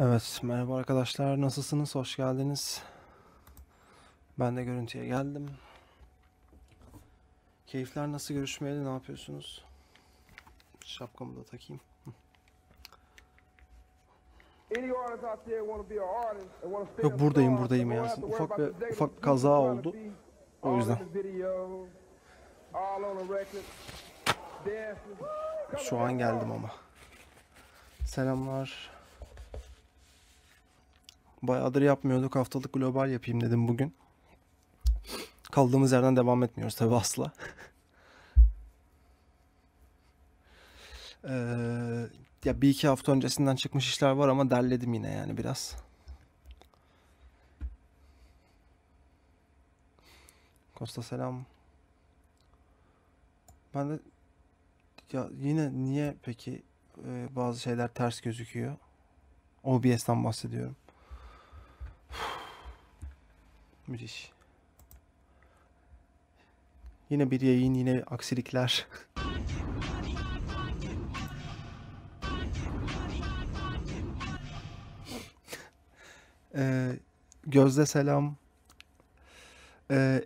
Evet, merhaba arkadaşlar. Nasılsınız? Hoş geldiniz. Ben de görüntüye geldim. Keyifler nasıl görüşmeyeli? Ne yapıyorsunuz? Şapkamı da takayım. Yok buradayım buradayım yani. Ufak bir ufak bir kaza oldu. O yüzden. Şu an geldim ama. Selamlar. Bayağıdır yapmıyorduk. Haftalık global yapayım dedim bugün. Kaldığımız yerden devam etmiyoruz tabi asla. ee, ya bir iki hafta öncesinden çıkmış işler var ama derledim yine yani biraz. Kosta selam. Ben de ya yine niye peki e, bazı şeyler ters gözüküyor? OBS'ten bahsediyorum. Müthiş. Yine bir yayın, yine aksilikler. Gözde selam.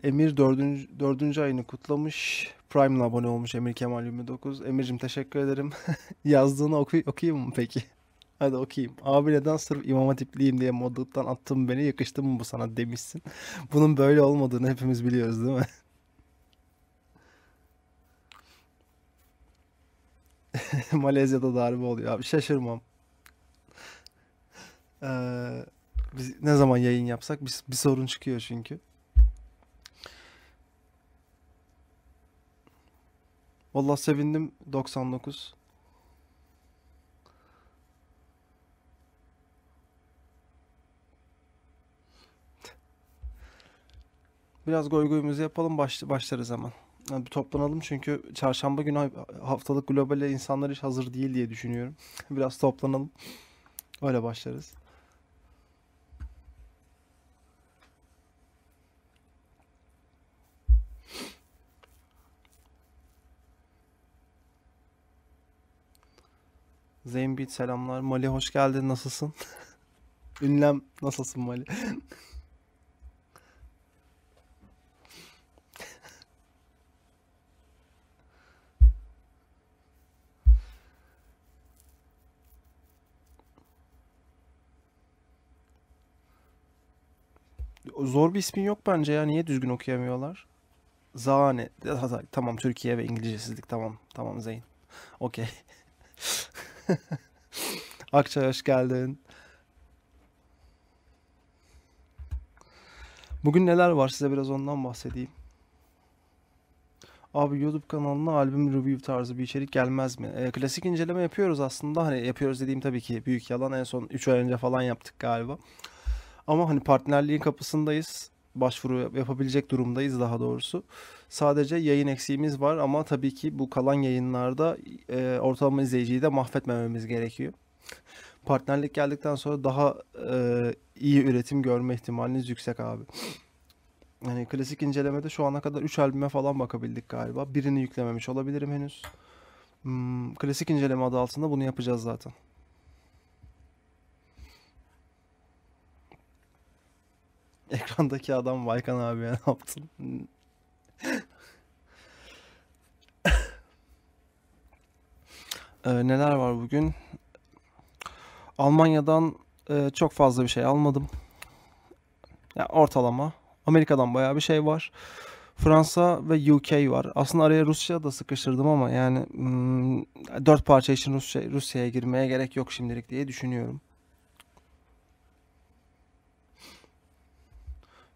Emir dördüncü, dördüncü ayını kutlamış. Prime'la abone olmuş Emir Kemal 29. Emir'cim teşekkür ederim. Yazdığını oku okuyayım mı peki? Hadi okuyayım. Abi neden sırf imam hatipliyim diye modluktan attın beni yakıştı mı bu sana demişsin. Bunun böyle olmadığını hepimiz biliyoruz değil mi? Malezya'da darbe oluyor abi şaşırmam. Ee, biz ne zaman yayın yapsak bir, bir sorun çıkıyor çünkü. Vallahi sevindim 99. Biraz goy goygoyumuzu yapalım baş, başlarız zaman Yani bir toplanalım çünkü çarşamba günü haftalık globale insanlar hiç hazır değil diye düşünüyorum. Biraz toplanalım. Öyle başlarız. Zeynbit selamlar. Mali hoş geldin. Nasılsın? Ünlem nasılsın Mali? Zor bir ismin yok bence ya. Niye düzgün okuyamıyorlar? Zane. Tamam Türkiye ve İngilizcesizlik. Tamam. Tamam Zeyn. Okey. Akçay hoş geldin. Bugün neler var size biraz ondan bahsedeyim. Abi YouTube kanalına albüm review tarzı bir içerik gelmez mi? E, klasik inceleme yapıyoruz aslında. Hani yapıyoruz dediğim tabii ki büyük yalan. En son 3 ay önce falan yaptık galiba. Ama hani partnerliğin kapısındayız. Başvuru yapabilecek durumdayız daha doğrusu. Sadece yayın eksiğimiz var ama tabii ki bu kalan yayınlarda e, ortalama izleyiciyi de mahvetmememiz gerekiyor. Partnerlik geldikten sonra daha e, iyi üretim görme ihtimaliniz yüksek abi. Yani klasik incelemede şu ana kadar 3 albüme falan bakabildik galiba. Birini yüklememiş olabilirim henüz. Hmm, klasik inceleme adı altında bunu yapacağız zaten. Ekrandaki adam Baykan abiye ne yaptın? ee, neler var bugün? Almanya'dan e, çok fazla bir şey almadım. Yani ortalama. Amerika'dan bayağı bir şey var. Fransa ve UK var. Aslında araya Rusya da sıkıştırdım ama yani hmm, dört parça için Rusya Rusya'ya girmeye gerek yok şimdilik diye düşünüyorum.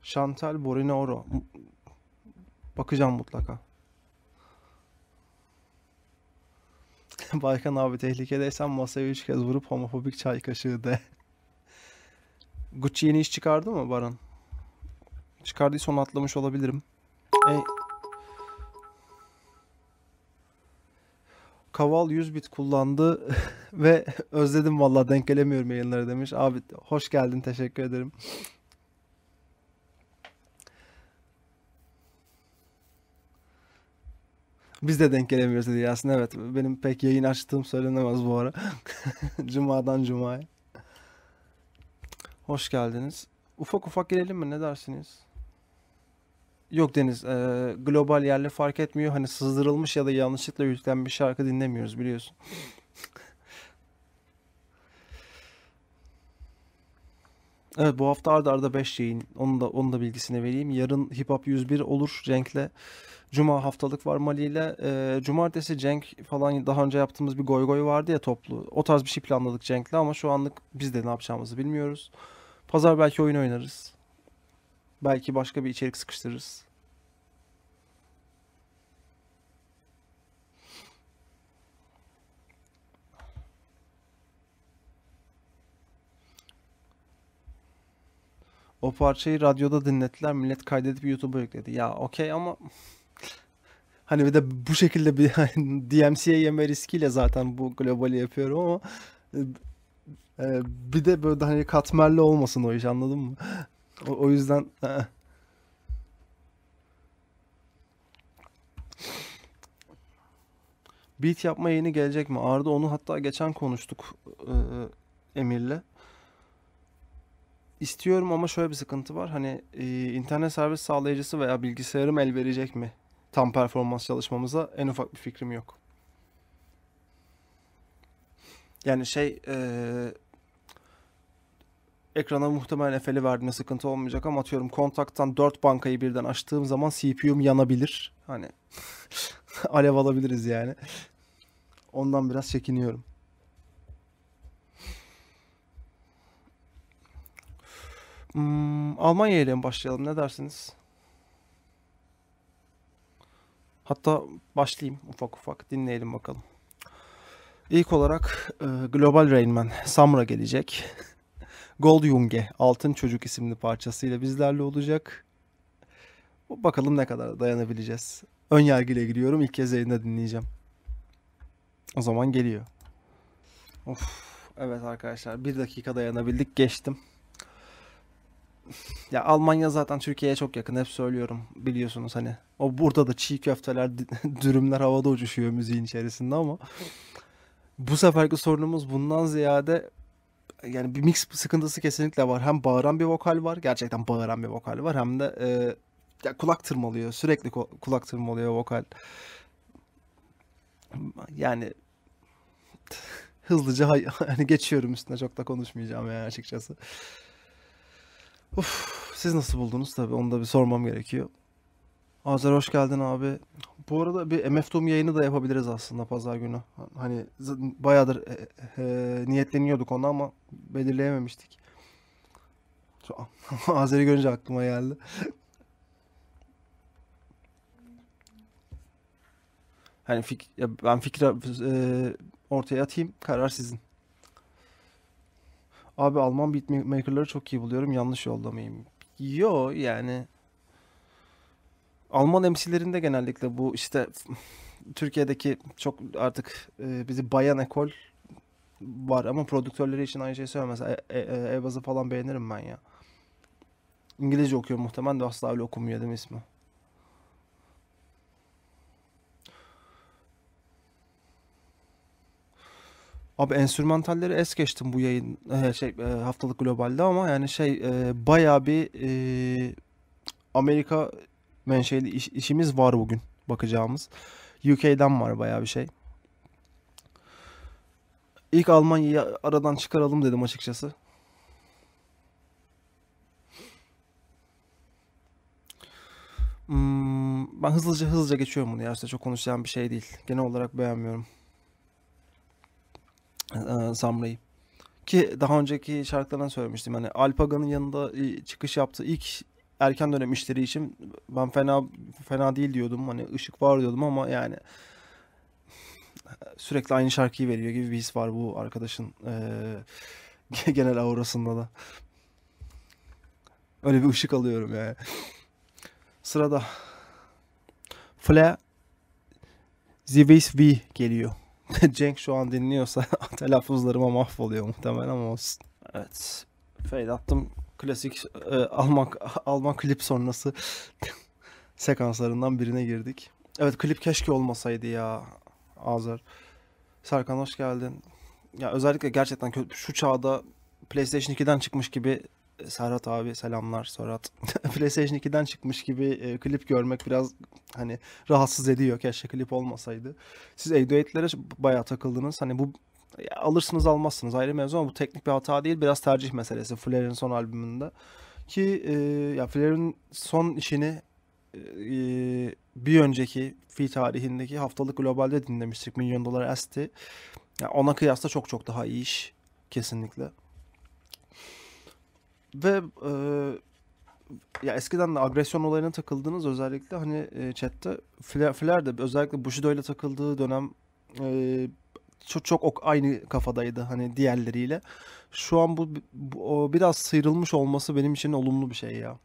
Chantal Borinaoro. Bakacağım mutlaka. Baykan abi tehlikedeysen masaya üç kez vurup homofobik çay kaşığı de. Gucci yeni iş çıkardı mı Baran? Çıkardıysa onu atlamış olabilirim. E... Kaval 100 bit kullandı ve özledim valla denk gelemiyorum yayınları demiş. Abi hoş geldin teşekkür ederim. Biz de denk gelemiyoruz dedi Yasin. Evet benim pek yayın açtığım söylenemez bu ara. Cuma'dan Cuma'ya. Hoş geldiniz. Ufak ufak gelelim mi ne dersiniz? Yok Deniz, e, global yerle fark etmiyor. Hani sızdırılmış ya da yanlışlıkla yüklenmiş şarkı dinlemiyoruz biliyorsun. Evet bu hafta arda arda 5 yayın. onu da onu da bilgisini vereyim. Yarın Hip Hop 101 olur renkle Cuma haftalık var Mali ile. E, ee, cumartesi Cenk falan daha önce yaptığımız bir goy goy vardı ya toplu. O tarz bir şey planladık Cenk'le ama şu anlık biz de ne yapacağımızı bilmiyoruz. Pazar belki oyun oynarız. Belki başka bir içerik sıkıştırırız. O parçayı radyoda dinlettiler. Millet kaydedip YouTube'a yükledi. Ya okey ama Hani bir de bu şekilde bir hani DMCA yeme riskiyle zaten bu globali yapıyorum ama e, e bir de böyle hani katmerli olmasın o iş anladın mı? O, o yüzden e. Beat yapma yeni gelecek mi? Arda onu hatta geçen konuştuk e, e, Emir'le. İstiyorum ama şöyle bir sıkıntı var. Hani e, internet servis sağlayıcısı veya bilgisayarım el verecek mi tam performans çalışmamıza en ufak bir fikrim yok. Yani şey ee, ekrana muhtemelen Efe'li verdiğimde sıkıntı olmayacak ama atıyorum kontaktan 4 bankayı birden açtığım zaman CPU'm yanabilir. Hani alev alabiliriz yani. Ondan biraz çekiniyorum. Hmm, Almanya ile başlayalım ne dersiniz? Hatta başlayayım ufak ufak dinleyelim bakalım. İlk olarak e, Global Rainman Samra gelecek. Gold Goldjung'e Altın Çocuk isimli parçasıyla bizlerle olacak. Bakalım ne kadar dayanabileceğiz. Ön yargıyla gidiyorum. İlk kez yayında dinleyeceğim. O zaman geliyor. Of. Evet arkadaşlar bir dakika dayanabildik geçtim ya Almanya zaten Türkiye'ye çok yakın hep söylüyorum biliyorsunuz hani. O burada da çiğ köfteler, dürümler havada uçuşuyor müziğin içerisinde ama bu seferki sorunumuz bundan ziyade yani bir mix sıkıntısı kesinlikle var. Hem bağıran bir vokal var. Gerçekten bağıran bir vokal var. Hem de e, ya kulak tırmalıyor. Sürekli kulak tırmalıyor vokal. Yani hızlıca hani geçiyorum üstüne çok da konuşmayacağım yani açıkçası. Uf, siz nasıl buldunuz tabii onu da bir sormam gerekiyor. Azer hoş geldin abi. Bu arada bir MF Doom yayını da yapabiliriz aslında pazar günü. Hani bayağıdır e, e, e niyetleniyorduk onu ama belirleyememiştik. Azer'i görünce aklıma geldi. hani fik ya ben fikri e, ortaya atayım. Karar sizin. Abi Alman beatmakerları çok iyi buluyorum. Yanlış yolda mıyım? Yo yani Alman MC'lerinde genellikle bu işte Türkiye'deki çok artık e, bizi bayan ekol var ama prodüktörleri için aynı şeyi söylemez. Evaz'ı e, e, e falan beğenirim ben ya. İngilizce okuyor muhtemelen de asla öyle okunmuyor değil mi ismi? Abi enstrümantalleri es geçtim bu yayın e, şey e, haftalık globalde ama yani şey e, baya bir Amerika menşeli iş, işimiz var bugün bakacağımız. UK'den var baya bir şey. İlk Almanya'yı aradan çıkaralım dedim açıkçası. Hmm, ben hızlıca hızlıca geçiyorum bunu ya işte çok konuşacağım bir şey değil. Genel olarak beğenmiyorum e, Samra'yı. Ki daha önceki şarkılardan söylemiştim. Hani Alpaga'nın yanında e, çıkış yaptığı ilk erken dönem işleri için ben fena fena değil diyordum. Hani ışık var diyordum ama yani sürekli aynı şarkıyı veriyor gibi bir his var bu arkadaşın e, genel aurasında da. Öyle bir ışık alıyorum yani. Sırada Fla Zivis V geliyor. Cenk şu an dinliyorsa telaffuzlarıma mahvoluyor muhtemelen ama olsun. Evet. Fade attım. Klasik e, Alman, Alman klip sonrası sekanslarından birine girdik. Evet klip keşke olmasaydı ya Azer. Serkan hoş geldin. Ya özellikle gerçekten şu çağda PlayStation 2'den çıkmış gibi Serhat abi selamlar Serhat. PlayStation 2'den çıkmış gibi e, klip görmek biraz hani rahatsız ediyor. Keşke klip olmasaydı. Siz 808'lere bayağı takıldınız. Hani bu ya, alırsınız almazsınız ayrı mevzu ama bu teknik bir hata değil. Biraz tercih meselesi Flair'in son albümünde. Ki e, ya Flair'in son işini e, e bir önceki fi tarihindeki haftalık globalde dinlemiştik. Milyon dolar esti. Yani ona kıyasla çok çok daha iyi iş kesinlikle. Ve e, ya eskiden de agresyon olayına takıldınız özellikle hani e, chatte Flair, de özellikle Bushido ile takıldığı dönem e, çok çok ok aynı kafadaydı hani diğerleriyle. Şu an bu, bu o biraz sıyrılmış olması benim için olumlu bir şey ya.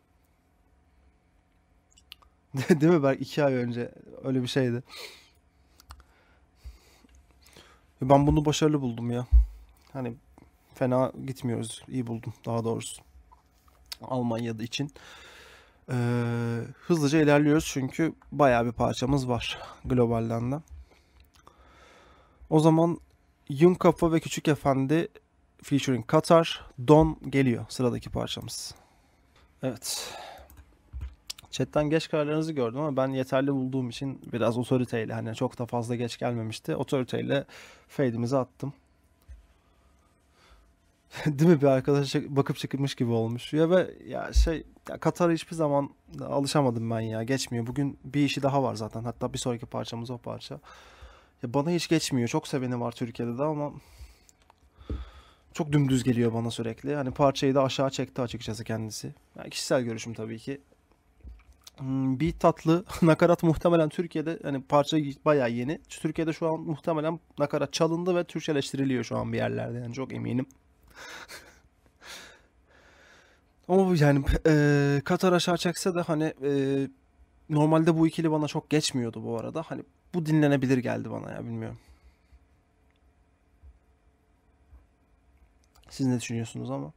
Değil mi Berk? iki ay önce öyle bir şeydi. Ben bunu başarılı buldum ya. Hani fena gitmiyoruz. İyi buldum daha doğrusu. Almanya'da için. Ee, hızlıca ilerliyoruz çünkü bayağı bir parçamız var globalden de. O zaman Yun Kafa ve Küçük Efendi featuring Katar Don geliyor sıradaki parçamız. Evet. Chatten geç kararlarınızı gördüm ama ben yeterli bulduğum için biraz otoriteyle hani çok da fazla geç gelmemişti. Otoriteyle fade'imizi attım. Değil mi bir arkadaş bakıp çıkmış gibi olmuş. Ya ve ya şey ya Katar'a hiçbir zaman alışamadım ben ya. Geçmiyor. Bugün bir işi daha var zaten. Hatta bir sonraki parçamız o parça. Ya bana hiç geçmiyor. Çok seveni var Türkiye'de de ama çok dümdüz geliyor bana sürekli. Hani parçayı da aşağı çekti açıkçası kendisi. Yani kişisel görüşüm tabii ki. Hmm, bir tatlı nakarat muhtemelen Türkiye'de hani parça bayağı yeni. Türkiye'de şu an muhtemelen nakarat çalındı ve Türkçeleştiriliyor şu an bir yerlerde. Yani çok eminim. Ama yani e, Katar aşağı çekse de hani e, normalde bu ikili bana çok geçmiyordu bu arada. Hani bu dinlenebilir geldi bana ya bilmiyorum. Siz ne düşünüyorsunuz ama?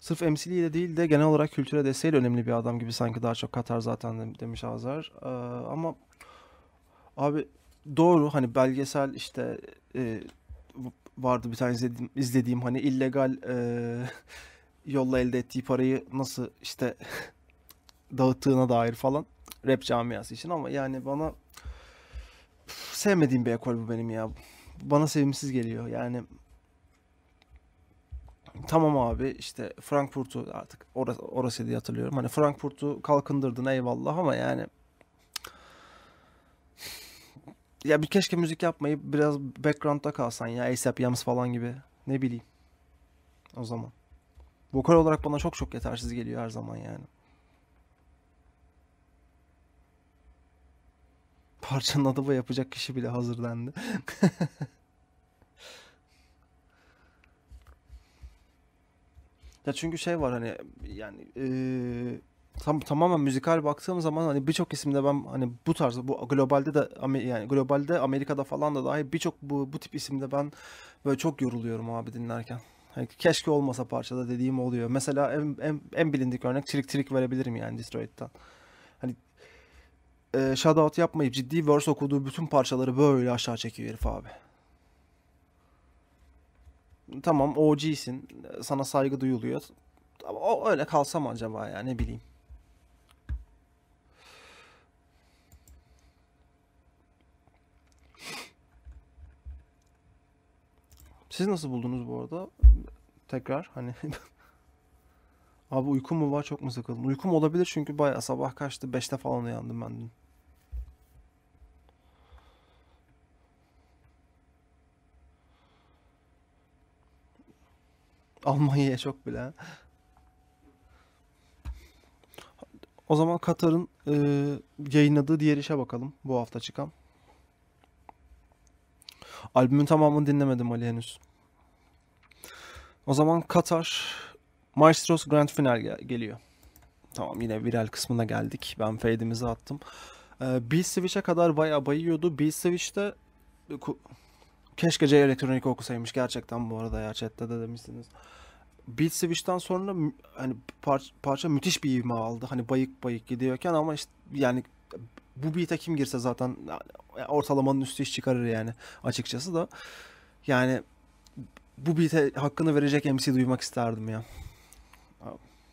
Sırf emsiliyle değil de genel olarak kültüre desteğiyle önemli bir adam gibi sanki daha çok Katar zaten demiş Azar. Ee, ama abi doğru hani belgesel işte e, vardı bir tane izlediğim, izlediğim hani illegal e, yolla elde ettiği parayı nasıl işte dağıttığına dair falan rap camiası için ama yani bana sevmediğim bir ekol bu benim ya. Bana sevimsiz geliyor yani. Tamam abi işte Frankfurt'u artık orası, orası diye hatırlıyorum. Hani Frankfurt'u kalkındırdın eyvallah ama yani Ya bir keşke müzik yapmayıp biraz background'da kalsan ya ASAP Yams falan gibi. Ne bileyim. O zaman. Vokal olarak bana çok çok yetersiz geliyor her zaman yani. Parçanın adı bu yapacak kişi bile hazırlandı. ya çünkü şey var hani yani ee, tam tamamen müzikal baktığım zaman hani birçok isimde ben hani bu tarz bu globalde de yani globalde Amerika'da falan da dahi birçok bu bu tip isimde ben böyle çok yoruluyorum abi dinlerken. Hani keşke olmasa parçada dediğim oluyor. Mesela en, en, en bilindik örnek Trick Trick verebilirim yani Destroyed'den. Hani e, shoutout yapmayıp ciddi verse okuduğu bütün parçaları böyle aşağı çekiyor herif abi. Tamam OG'sin. Sana saygı duyuluyor. Ama o öyle kalsam acaba ya ne bileyim. Siz nasıl buldunuz bu arada? Tekrar hani Abi uykum mu var çok mu sıkıldım Uykum olabilir çünkü bayağı sabah kaçtı 5'te falan uyandım ben dün. Almanya'ya çok bile. O zaman Katar'ın e, yayınladığı diğer işe bakalım bu hafta çıkan. Albümün tamamını dinlemedim Ali henüz. O zaman Katar Maestros Grand Final gel- geliyor. Tamam yine viral kısmına geldik. Ben fade'imizi attım. Ee, B-Switch'e kadar bayağı bayıyordu. B-Switch'te e, keşke C elektronik okusaymış gerçekten bu arada ya chatte de demişsiniz. Bill Switch'ten sonra hani parça, parça müthiş bir ivme aldı. Hani bayık bayık gidiyorken ama işte yani bu beat'e kim girse zaten ortalamanın üstü iş çıkarır yani açıkçası da. Yani bu beat'e hakkını verecek MC duymak isterdim ya.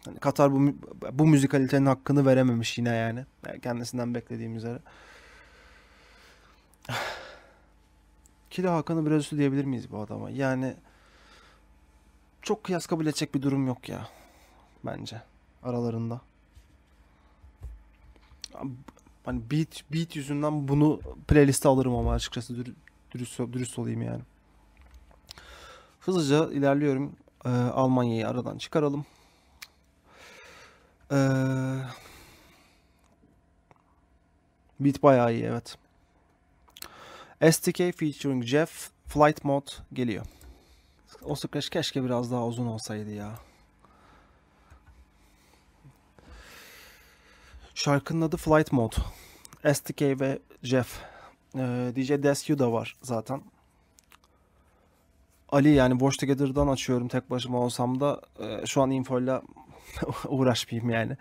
Yani Katar bu, bu müzikalitenin hakkını verememiş yine yani. Kendisinden beklediğim üzere. Ki Hakan'ı biraz üstü diyebilir miyiz bu adama? Yani çok kıyas kabul edecek bir durum yok ya. Bence. Aralarında. Hani beat, beat yüzünden bunu playliste alırım ama açıkçası dürüst, dürüst olayım yani. Hızlıca ilerliyorum. Ee, Almanya'yı aradan çıkaralım. Ee, beat bayağı iyi evet. STK featuring Jeff Flight Mode geliyor. O scratch keşke biraz daha uzun olsaydı ya. Şarkının adı Flight Mode. STK ve Jeff. Ee, DJ Descu da var zaten. Ali yani Watch Together'dan açıyorum tek başıma olsam da e, şu an infoyla uğraşmayayım yani.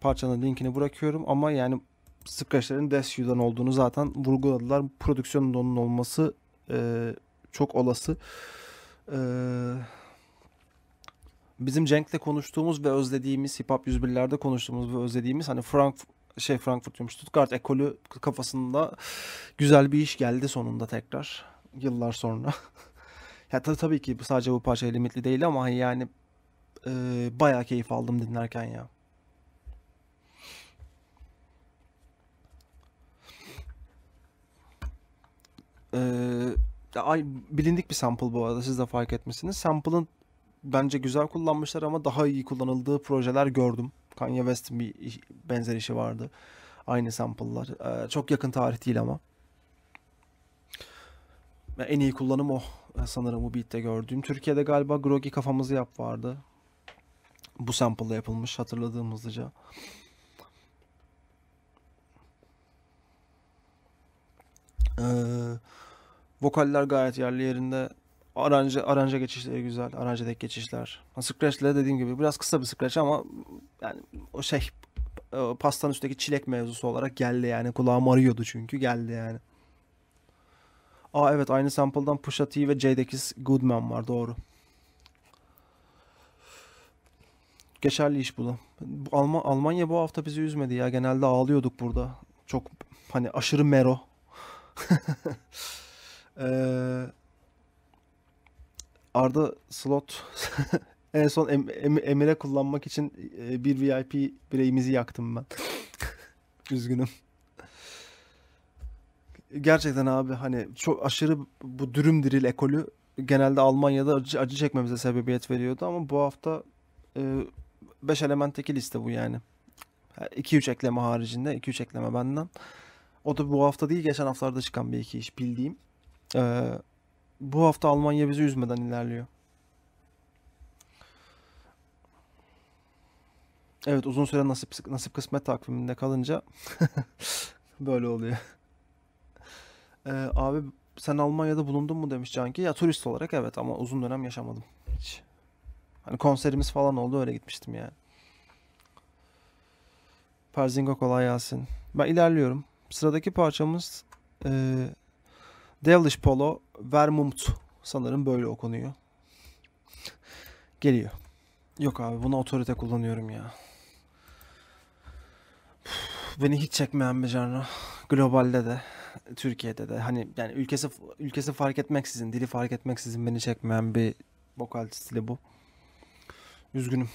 Parçanın linkini bırakıyorum ama yani Scratch'lerin Desu'dan olduğunu zaten vurguladılar. Prodüksiyonun da onun olması e, çok olası. E, bizim Cenk'le konuştuğumuz ve özlediğimiz, Hip Hop 101'lerde konuştuğumuz ve özlediğimiz hani Frank şey Frankfurt diyorum Stuttgart ekolü kafasında güzel bir iş geldi sonunda tekrar yıllar sonra. ya tabii, tabii ki bu sadece bu parça limitli değil ama yani e, bayağı keyif aldım dinlerken ya. Ee, ay bilindik bir sample bu arada siz de fark etmişsiniz. Sample'ın bence güzel kullanmışlar ama daha iyi kullanıldığı projeler gördüm. Kanye West'in bir iş, benzer işi vardı. Aynı sample'lar. Ee, çok yakın tarih değil ama. En iyi kullanım o e, sanırım bu Ubeat'te gördüğüm. Türkiye'de galiba Grogi kafamızı yap vardı. Bu sample'la yapılmış hatırladığım hızlıca. Ee, vokaller gayet yerli yerinde. Aranje, aranje geçişleri güzel. Aranjedeki geçişler. Scratch'le dediğim gibi biraz kısa bir scratch ama yani o şey e, pastanın üstteki çilek mevzusu olarak geldi yani. Kulağım arıyordu çünkü geldi yani. Aa evet aynı sample'dan Pusha T ve J.Dekiz Goodman var doğru. Geçerli iş bu da. Alm Almanya bu hafta bizi üzmedi ya. Genelde ağlıyorduk burada. Çok hani aşırı mero. ee, Arda slot en son em, em, Emir'e kullanmak için e, bir VIP bireyimizi yaktım ben. Üzgünüm. Gerçekten abi hani çok aşırı bu dürüm diril ekolü genelde Almanya'da acı, acı çekmemize sebebiyet veriyordu ama bu hafta 5 e, elementteki liste bu yani. 2-3 ekleme haricinde 2-3 ekleme benden. O da bu hafta değil geçen haftalarda çıkan bir iki iş bildiğim. Ee, bu hafta Almanya bizi üzmeden ilerliyor. Evet uzun süre nasip nasip kısmet takviminde kalınca böyle oluyor. E, abi sen Almanya'da bulundun mu demiş Canki. Ya turist olarak evet ama uzun dönem yaşamadım hiç. Hani konserimiz falan oldu öyle gitmiştim yani. Perzingo kolay gelsin. Ben ilerliyorum. Sıradaki parçamız e, Devilish Polo Vermont. Sanırım böyle okunuyor. Geliyor. Yok abi buna otorite kullanıyorum ya. Uf, beni hiç çekmeyen bir canlı. Globalde de. Türkiye'de de hani yani ülkesi ülkesi fark etmeksizin, dili fark etmeksizin beni çekmeyen bir vokal stili bu. Üzgünüm.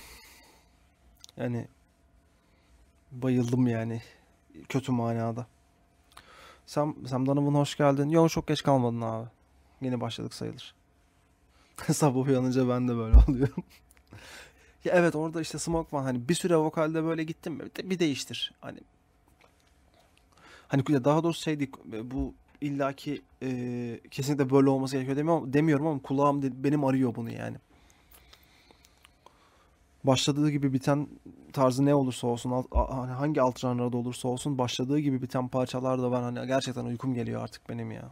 Yani bayıldım yani kötü manada. Sam, Sam Donovan hoş geldin. Yo çok geç kalmadın abi. Yeni başladık sayılır. Sabah uyanınca ben de böyle oluyorum. ya evet orada işte Smoke Van hani bir süre vokalde böyle gittim bir, de, bir değiştir. Hani hani daha doğrusu şeydi e, bu illaki e, kesinlikle böyle olması gerekiyor demiyorum, demiyorum ama kulağım de, benim arıyor bunu yani. Başladığı gibi biten tarzı ne olursa olsun, alt, hani hangi alt janrada olursa olsun başladığı gibi biten parçalar da var hani gerçekten uykum geliyor artık benim ya.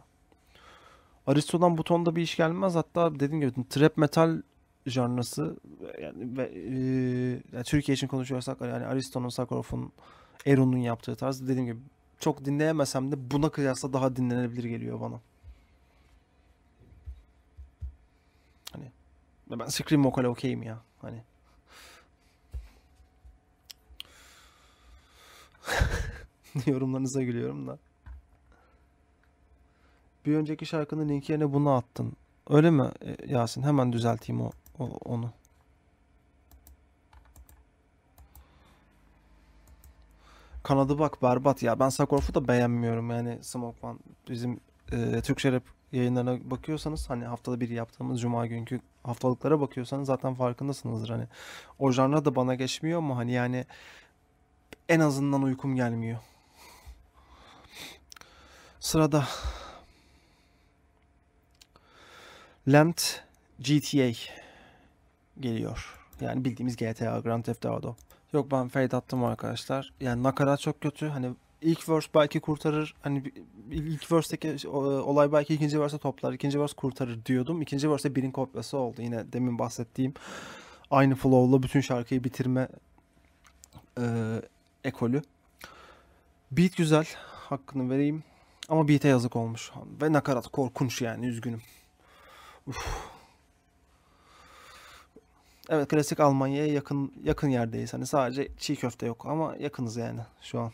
Aristo'dan bu tonda bir iş gelmez. Hatta dediğim gibi trap metal janrası yani, ve, e, yani Türkiye için konuşuyorsak yani Aristo'nun, Sakharof'un, Eron'un yaptığı tarz dediğim gibi çok dinleyemesem de buna kıyasla daha dinlenebilir geliyor bana. Hani ben Scream Vocal'e okeyim ya. Hani Yorumlarınıza gülüyorum da. Bir önceki şarkının linki yerine bunu attın. Öyle mi e, Yasin? Hemen düzelteyim o, o onu. kanadı bak berbat ya. Ben Sakorf'u da beğenmiyorum yani Smoke One. Bizim e, Türkçe rap yayınlarına bakıyorsanız hani haftada bir yaptığımız cuma günkü haftalıklara bakıyorsanız zaten farkındasınızdır hani. O janra da bana geçmiyor ama hani yani en azından uykum gelmiyor. Sırada Lent GTA geliyor. Yani bildiğimiz GTA Grand Theft Auto. Yok ben fade attım arkadaşlar. Yani nakarat çok kötü. Hani ilk verse belki kurtarır. Hani ilk verse'deki olay belki ikinci verse toplar. İkinci verse kurtarır diyordum. İkinci verse birin kopyası oldu. Yine demin bahsettiğim aynı flow'la bütün şarkıyı bitirme e, ekolü. Beat güzel. Hakkını vereyim. Ama beat'e yazık olmuş. Ve nakarat korkunç yani üzgünüm. Uf. Evet klasik Almanya'ya yakın yakın yerdeyiz. Hani sadece çiğ köfte yok ama yakınız yani şu an.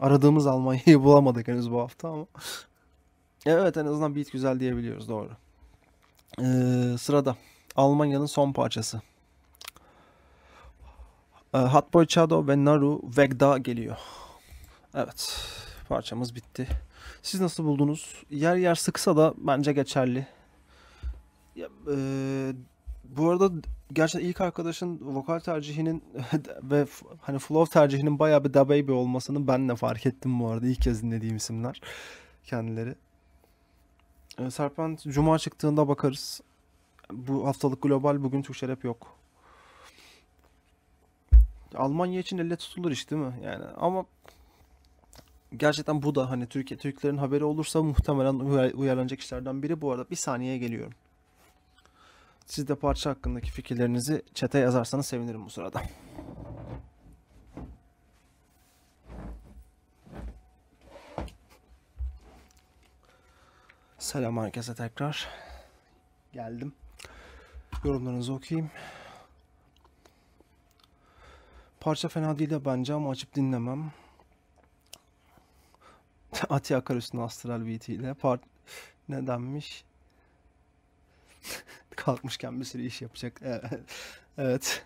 Aradığımız Almanya'yı bulamadık henüz bu hafta ama. evet en azından beat güzel diyebiliyoruz doğru. Ee, sırada Almanya'nın son parçası. Ee, Hot Boy Shadow ve Naru Vegda geliyor. Evet parçamız bitti. Siz nasıl buldunuz? Yer yer sıksa da bence geçerli. Ya, e, bu arada gerçekten ilk arkadaşın vokal tercihinin ve hani flow tercihinin bayağı bir DaBaby olmasını ben de fark ettim bu arada. ilk kez dinlediğim isimler kendileri. Ee, Serpent Cuma çıktığında bakarız. Bu haftalık global bugün Türkçe rap yok. Almanya için elle tutulur iş değil mi? Yani ama gerçekten bu da hani Türkiye Türklerin haberi olursa muhtemelen uyarlanacak işlerden biri. Bu arada bir saniye geliyorum. Siz de parça hakkındaki fikirlerinizi çete yazarsanız sevinirim bu sırada. Selam herkese tekrar. Geldim. Yorumlarınızı okuyayım. Parça fena değil de bence ama açıp dinlemem. Atiye Akarüs'ün Astral Beat ile part... Nedenmiş? kalkmışken bir sürü iş yapacak. evet.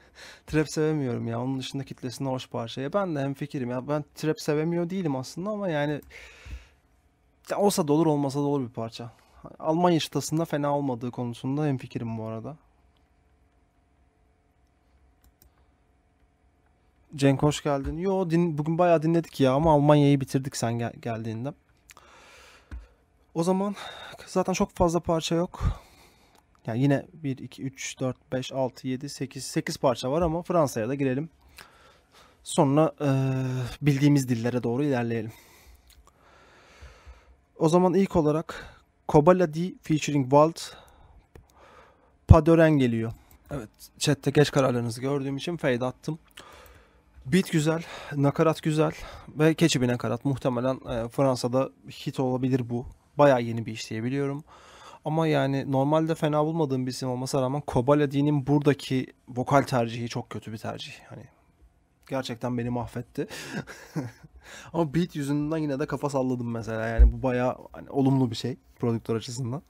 Trap sevemiyorum ya. Onun dışında kitlesine hoş parçaya. Ben de hem fikrim. ya. Ben trap sevemiyor değilim aslında ama yani ya olsa da olur olmasa da olur bir parça. Almanya çıtasında fena olmadığı konusunda hem fikrim bu arada. Cenk hoş geldin. Yo din, bugün bayağı dinledik ya ama Almanya'yı bitirdik sen gel- geldiğinde. O zaman zaten çok fazla parça yok. Yani yine 1, 2, 3, 4, 5, 6, 7, 8, 8 parça var ama Fransa'ya da girelim. Sonra e, bildiğimiz dillere doğru ilerleyelim. O zaman ilk olarak Kobala D featuring Walt Padören geliyor. Evet chatte geç kararlarınızı gördüğüm için fade attım. Beat güzel, nakarat güzel ve keçi bir nakarat. Muhtemelen e, Fransa'da hit olabilir bu. Bayağı yeni bir iş diyebiliyorum. biliyorum. Ama yani normalde fena bulmadığım bir isim olmasına rağmen Kobaladi'nin buradaki vokal tercihi çok kötü bir tercih. Hani gerçekten beni mahvetti. Ama beat yüzünden yine de kafa salladım mesela. Yani bu bayağı hani, olumlu bir şey prodüktör açısından.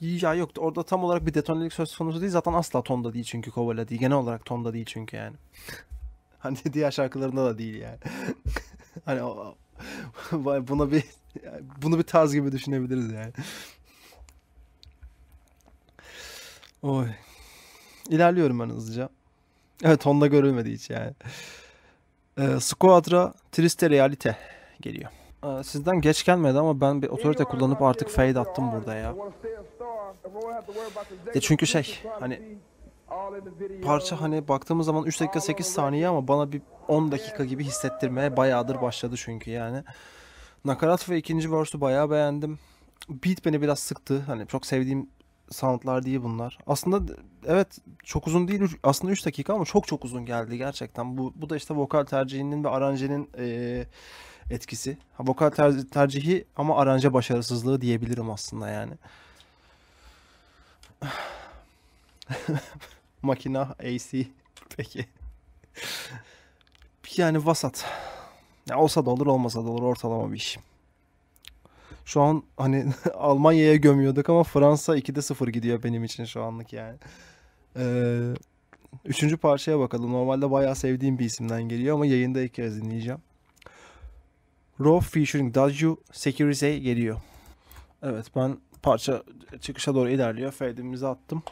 Ya yok orada tam olarak bir detonelik söz konusu değil zaten asla tonda değil çünkü Kovala değil. Genel olarak tonda değil çünkü yani. hani diğer şarkılarında da değil yani. hani buna bir bunu bir tarz gibi düşünebiliriz yani. Oy. İlerliyorum ben hızlıca. Evet onda görülmedi hiç yani. Ee, Squadra Triste Realite geliyor. Ee, sizden geç gelmedi ama ben bir otorite kullanıp artık fade attım burada ya. Ya çünkü şey hani parça hani baktığımız zaman 3 dakika 8 saniye ama bana bir 10 dakika gibi hissettirmeye bayağıdır başladı çünkü yani. Nakarat ve ikinci verse'ü bayağı beğendim. Beat beni biraz sıktı. Hani çok sevdiğim soundlar değil bunlar. Aslında evet çok uzun değil. Aslında 3 dakika ama çok çok uzun geldi gerçekten. Bu, bu da işte vokal tercihinin ve aranjenin ee, etkisi. Ha, vokal ter- tercihi ama aranje başarısızlığı diyebilirim aslında yani. Makina AC peki. yani vasat. Ya olsa da olur olmasa da olur ortalama bir iş. Şu an hani Almanya'ya gömüyorduk ama Fransa 2'de 0 gidiyor benim için şu anlık yani. Ee, üçüncü parçaya bakalım. Normalde bayağı sevdiğim bir isimden geliyor ama yayında ilk kez dinleyeceğim. Raw featuring Daju Securize geliyor. Evet ben parça çıkışa doğru ilerliyor. Fade'imizi attım.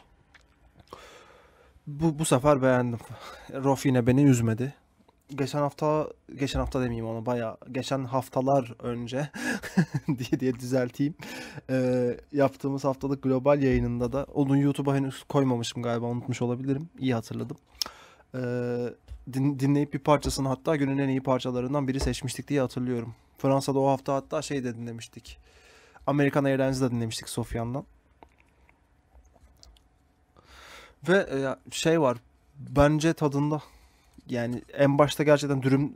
Bu, bu sefer beğendim. Raw yine beni üzmedi geçen hafta geçen hafta demeyeyim onu baya geçen haftalar önce diye diye düzelteyim e, yaptığımız haftalık global yayınında da onu YouTube'a henüz koymamışım galiba unutmuş olabilirim iyi hatırladım e, din, dinleyip bir parçasını hatta günün en iyi parçalarından biri seçmiştik diye hatırlıyorum Fransa'da o hafta hatta şey de dinlemiştik Amerikan Airlines'ı da dinlemiştik Sofyan'dan ve e, şey var bence tadında yani en başta gerçekten dürüm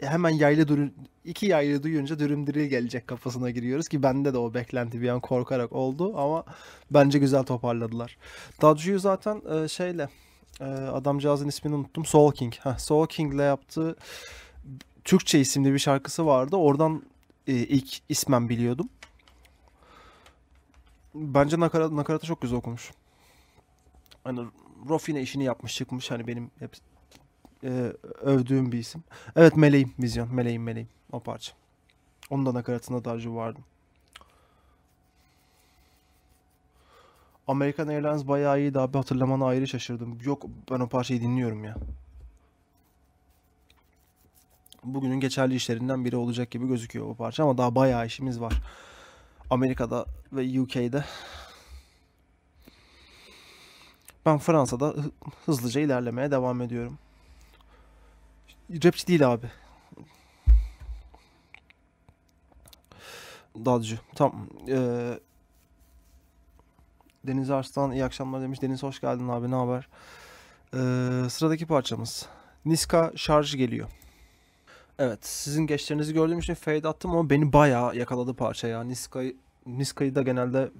hemen yaylı dürüm iki yaylı duyunca dürüm diril gelecek kafasına giriyoruz ki bende de o beklenti bir an korkarak oldu ama bence güzel toparladılar. Dodge'yu zaten e, şeyle e, adamcağızın ismini unuttum. Soul King. Heh, Soul King'le yaptığı Türkçe isimli bir şarkısı vardı. Oradan e, ilk ismen biliyordum. Bence nakarat, nakaratı çok güzel okumuş. Hani Rofine işini yapmış çıkmış. Hani benim hep e, övdüğüm bir isim. Evet Meleğim Vizyon. Meleğim Meleğim. O parça. Onun da nakaratında darcı vardı. American Airlines bayağı iyiydi abi hatırlamana ayrı şaşırdım. Yok ben o parçayı dinliyorum ya. Bugünün geçerli işlerinden biri olacak gibi gözüküyor o parça ama daha bayağı işimiz var. Amerika'da ve UK'de. Ben Fransa'da hızlıca ilerlemeye devam ediyorum. Rapçi değil abi. Dalcı. Tamam. Ee, Deniz Arslan iyi akşamlar demiş. Deniz hoş geldin abi ne haber? Ee, sıradaki parçamız. Niska şarj geliyor. Evet sizin geçlerinizi gördüğüm için fade attım ama beni bayağı yakaladı parça ya. Niska'yı Niska'yı da genelde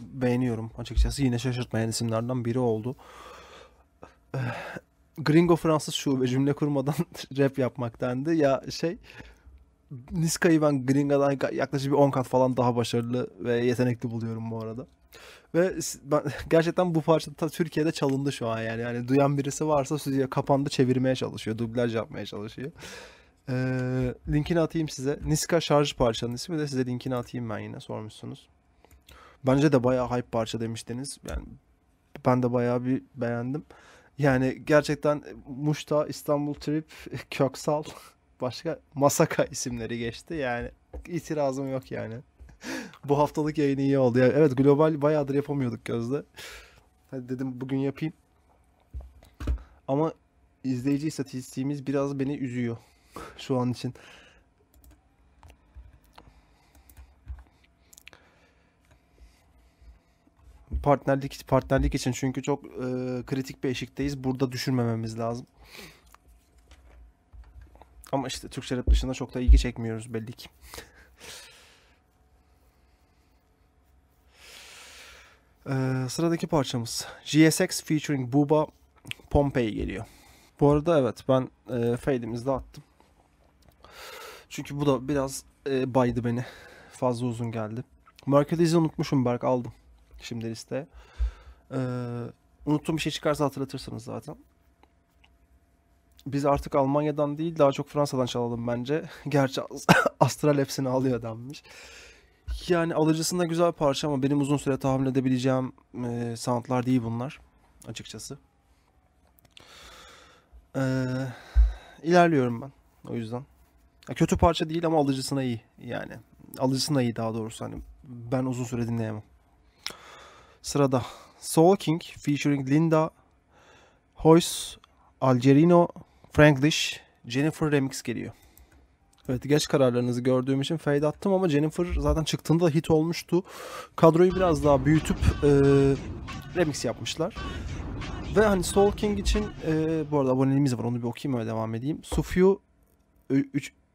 beğeniyorum açıkçası. Yine şaşırtmayan isimlerden biri oldu. Gringo Fransız şube cümle kurmadan rap yapmaktandı. Ya şey Niska'yı ben Gringa'dan yaklaşık bir 10 kat falan daha başarılı ve yetenekli buluyorum bu arada. Ve ben, gerçekten bu parça ta Türkiye'de çalındı şu an yani. Yani duyan birisi varsa stüdyo kapandı çevirmeye çalışıyor. Dublaj yapmaya çalışıyor. Ee, linkini atayım size. Niska şarj parçanın ismi de size linkini atayım ben yine sormuşsunuz. Bence de bayağı hype parça demiştiniz. Yani ben de bayağı bir beğendim. Yani gerçekten e, Muş'ta İstanbul Trip, Köksal, başka Masaka isimleri geçti. Yani itirazım yok yani. Bu haftalık yayın iyi oldu. Yani evet global bayağıdır yapamıyorduk Gözde. Hadi dedim bugün yapayım. Ama izleyici istatistiğimiz biraz beni üzüyor şu an için. partnerlik partnerlik için çünkü çok e, kritik bir eşikteyiz. Burada düşürmememiz lazım. Ama işte Türkçe rap dışında çok da ilgi çekmiyoruz belli ki. ee, sıradaki parçamız GSX featuring Buba Pompei geliyor. Bu arada evet ben e, fade'imizi attım. Çünkü bu da biraz e, baydı beni. Fazla uzun geldi. izi unutmuşum Berk aldım. Şimdi liste. Ee, unuttuğum bir şey çıkarsa hatırlatırsınız zaten. Biz artık Almanya'dan değil daha çok Fransa'dan çalalım bence. Gerçi Astral hepsini alıyor denmiş. Yani alıcısında güzel parça ama benim uzun süre tahammül edebileceğim e, soundlar değil bunlar açıkçası. Ee, ilerliyorum ben o yüzden. Ya kötü parça değil ama alıcısına iyi yani. Alıcısına iyi daha doğrusu hani ben uzun süre dinleyemem. Sırada Soul King featuring Linda Hoyce, Algerino, Franklish, Jennifer Remix geliyor. Evet geç kararlarınızı gördüğüm için fade attım ama Jennifer zaten çıktığında da hit olmuştu. Kadroyu biraz daha büyütüp e, remix yapmışlar. Ve hani Soul King için e, bu arada abonelimiz var onu bir okuyayım öyle devam edeyim. Sufiu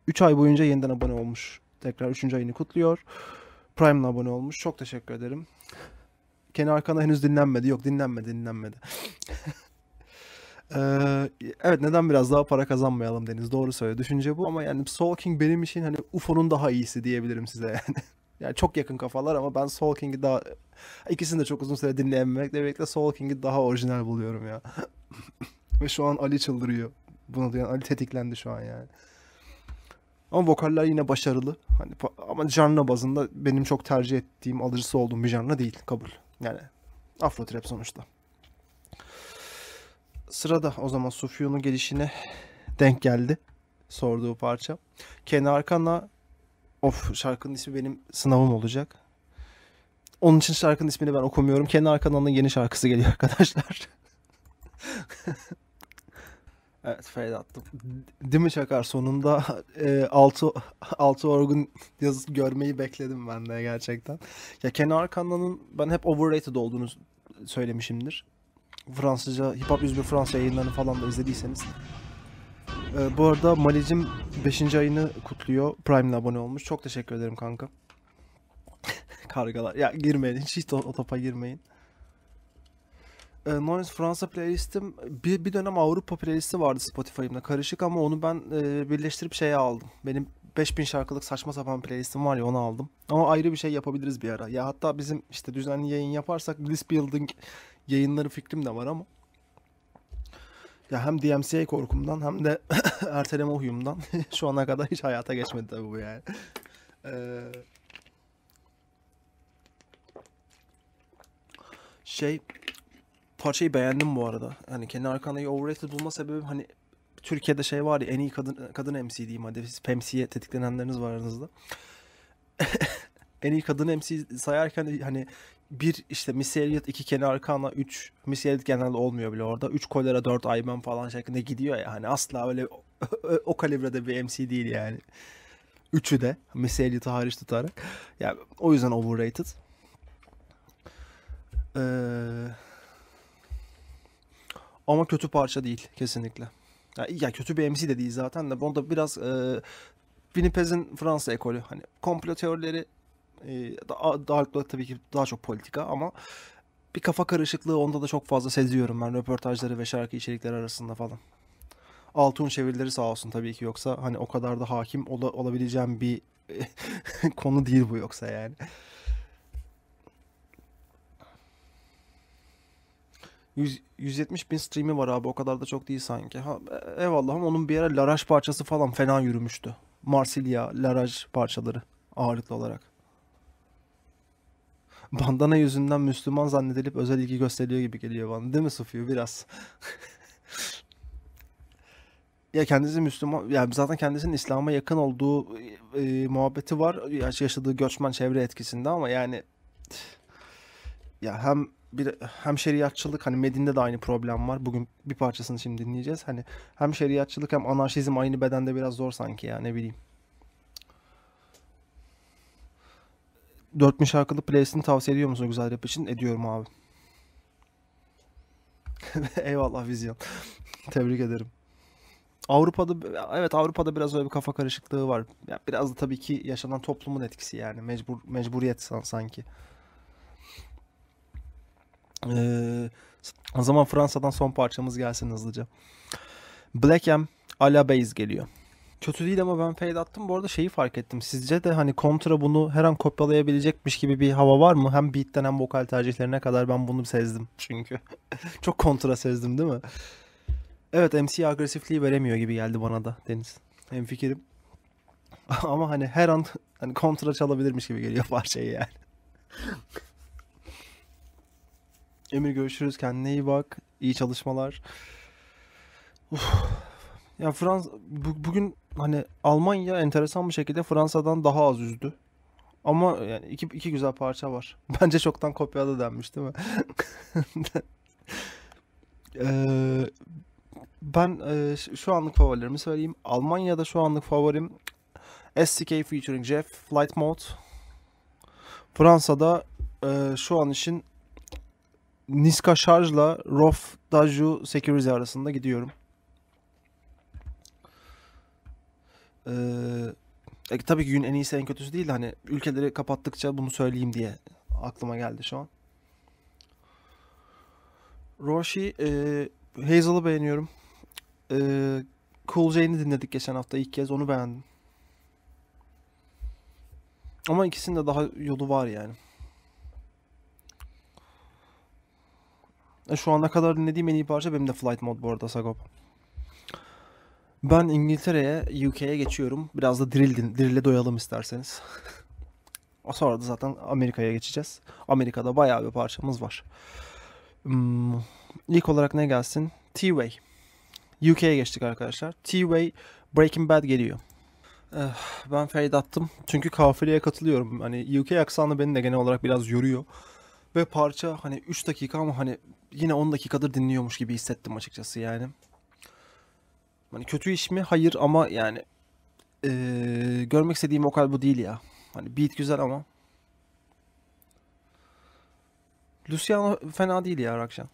3 ay boyunca yeniden abone olmuş. Tekrar 3. ayını kutluyor. Prime'la abone olmuş. Çok teşekkür ederim. Kenny Arkana henüz dinlenmedi. Yok dinlenmedi dinlenmedi. Ee, evet neden biraz daha para kazanmayalım Deniz doğru söyle düşünce bu ama yani Soul King benim için hani UFO'nun daha iyisi diyebilirim size yani. yani çok yakın kafalar ama ben Soul King'i daha ikisini de çok uzun süre dinleyememekle birlikte Soul King'i daha orijinal buluyorum ya. Ve şu an Ali çıldırıyor. Bunu duyan Ali tetiklendi şu an yani. Ama vokaller yine başarılı. Hani ama canlı bazında benim çok tercih ettiğim alıcısı olduğum bir canlı değil kabul. Yani Afro Afrotrap sonuçta. Sırada o zaman Sufyon'un gelişine denk geldi sorduğu parça. Kendi Arkan'la of şarkının ismi benim sınavım olacak. Onun için şarkının ismini ben okumuyorum. Kendi Arkan'ın yeni şarkısı geliyor arkadaşlar. Evet fade attım. Değil mi Çakar? Sonunda e, altı 6 Orgun yazısı görmeyi bekledim ben de gerçekten. Ya Kenny Arkandan'ın ben hep overrated olduğunu söylemişimdir. Fransızca, Hip Hop 101 Fransa yayınlarını falan da izlediyseniz. E, bu arada Malicim 5. ayını kutluyor. Prime'le abone olmuş. Çok teşekkür ederim kanka. Kargalar. Ya girmeyin. Hiç, hiç o topa girmeyin e, Noise Fransa playlistim bir, bir dönem Avrupa playlisti vardı Spotify'ımda karışık ama onu ben e, birleştirip şeye aldım. Benim 5000 şarkılık saçma sapan playlistim var ya onu aldım. Ama ayrı bir şey yapabiliriz bir ara. Ya hatta bizim işte düzenli yayın yaparsak list building yayınları fikrim de var ama. Ya hem DMCA korkumdan hem de erteleme uyumdan şu ana kadar hiç hayata geçmedi tabii bu yani. Ee, şey parçayı beğendim bu arada. Hani kendi Arkana'yı overrated bulma sebebim hani Türkiye'de şey var ya en iyi kadın kadın MC diyeyim hadi siz PMC'ye tetiklenenleriniz var aranızda. en iyi kadın MC sayarken hani bir işte Miss Elliot, iki Kenny Arcana, üç Miss Elliot genelde olmuyor bile orada. Üç Kolera, dört ayman falan şeklinde gidiyor ya hani asla öyle o kalibrede bir MC değil yani. Üçü de Miss Elliot'ı hariç tutarak. Yani o yüzden overrated. Eee ama kötü parça değil kesinlikle. Ya, ya kötü bir MC de değil zaten de. Bunu biraz e, Winnipeg'in Fransa ekolü. Hani komplo teorileri e, daha, daha, tabii ki daha çok politika ama bir kafa karışıklığı onda da çok fazla seziyorum ben röportajları ve şarkı içerikleri arasında falan. Altun çevirileri sağ olsun tabii ki yoksa hani o kadar da hakim ola, olabileceğim bir konu değil bu yoksa yani. 100, 170 bin stream'i var abi o kadar da çok değil sanki. Ha, e, eyvallah ama onun bir yere Laraj parçası falan fena yürümüştü. Marsilya, Laraj parçaları ağırlıklı olarak. Bandana yüzünden Müslüman zannedilip özel ilgi gösteriyor gibi geliyor bana. Değil mi Sufiyo biraz? ya kendisi Müslüman yani zaten kendisinin İslam'a yakın olduğu e, e muhabbeti var. Yaşadığı göçmen çevre etkisinde ama yani ya hem bir hem şeriatçılık hani Medin'de de aynı problem var. Bugün bir parçasını şimdi dinleyeceğiz. Hani hem şeriatçılık hem anarşizm aynı bedende biraz zor sanki ya ne bileyim. 4000 şarkılı playlistini tavsiye ediyor musun güzel rap için? Ediyorum abi. Eyvallah vizyon. Tebrik ederim. Avrupa'da evet Avrupa'da biraz öyle bir kafa karışıklığı var. Ya biraz da tabii ki yaşanan toplumun etkisi yani mecbur mecburiyet sanki. Ee, o zaman Fransa'dan son parçamız gelsin hızlıca. Black M, Ala Base geliyor. Kötü değil ama ben fade attım. Bu arada şeyi fark ettim. Sizce de hani kontra bunu her an kopyalayabilecekmiş gibi bir hava var mı? Hem beatten hem vokal tercihlerine kadar ben bunu sezdim çünkü. Çok kontra sezdim değil mi? Evet MC agresifliği veremiyor gibi geldi bana da Deniz. Hem fikrim. ama hani her an hani kontra çalabilirmiş gibi geliyor parçayı yani. Emir görüşürüz. Kendine iyi bak. İyi çalışmalar. Uf. Ya Fransa bu, bugün hani Almanya enteresan bir şekilde Fransa'dan daha az üzdü. Ama yani iki, iki güzel parça var. Bence çoktan kopyalı denmiş değil mi? ee, ben e, şu anlık favorilerimi söyleyeyim. Almanya'da şu anlık favorim STK featuring Jeff Flight Mode. Fransa'da e, şu an için Niska Şarj'la Rof Daju Security arasında gidiyorum. Ee, e, tabii ki gün en iyisi en kötüsü değil de hani ülkeleri kapattıkça bunu söyleyeyim diye aklıma geldi şu an. Roshi e, Hazel'ı beğeniyorum. E, cool Jane'i dinledik geçen hafta ilk kez onu beğendim. Ama ikisinin de daha yolu var yani. E, şu ana kadar dinlediğim en iyi parça benim de Flight Mode bu arada Sagop. Ben İngiltere'ye, UK'ye geçiyorum. Biraz da drill, drill'e doyalım isterseniz. Sonra da zaten Amerika'ya geçeceğiz. Amerika'da bayağı bir parçamız var. Hmm, ilk olarak ne gelsin? T-Way. UK'ye geçtik arkadaşlar. T-Way Breaking Bad geliyor. Eh, ben fade attım. Çünkü kafileye katılıyorum. Hani UK aksanı beni de genel olarak biraz yoruyor. Ve parça hani 3 dakika ama hani yine 10 dakikadır dinliyormuş gibi hissettim açıkçası yani. Hani kötü iş mi? Hayır ama yani ee, görmek istediğim vokal bu değil ya. Hani beat güzel ama. Luciano fena değil ya Rakşan.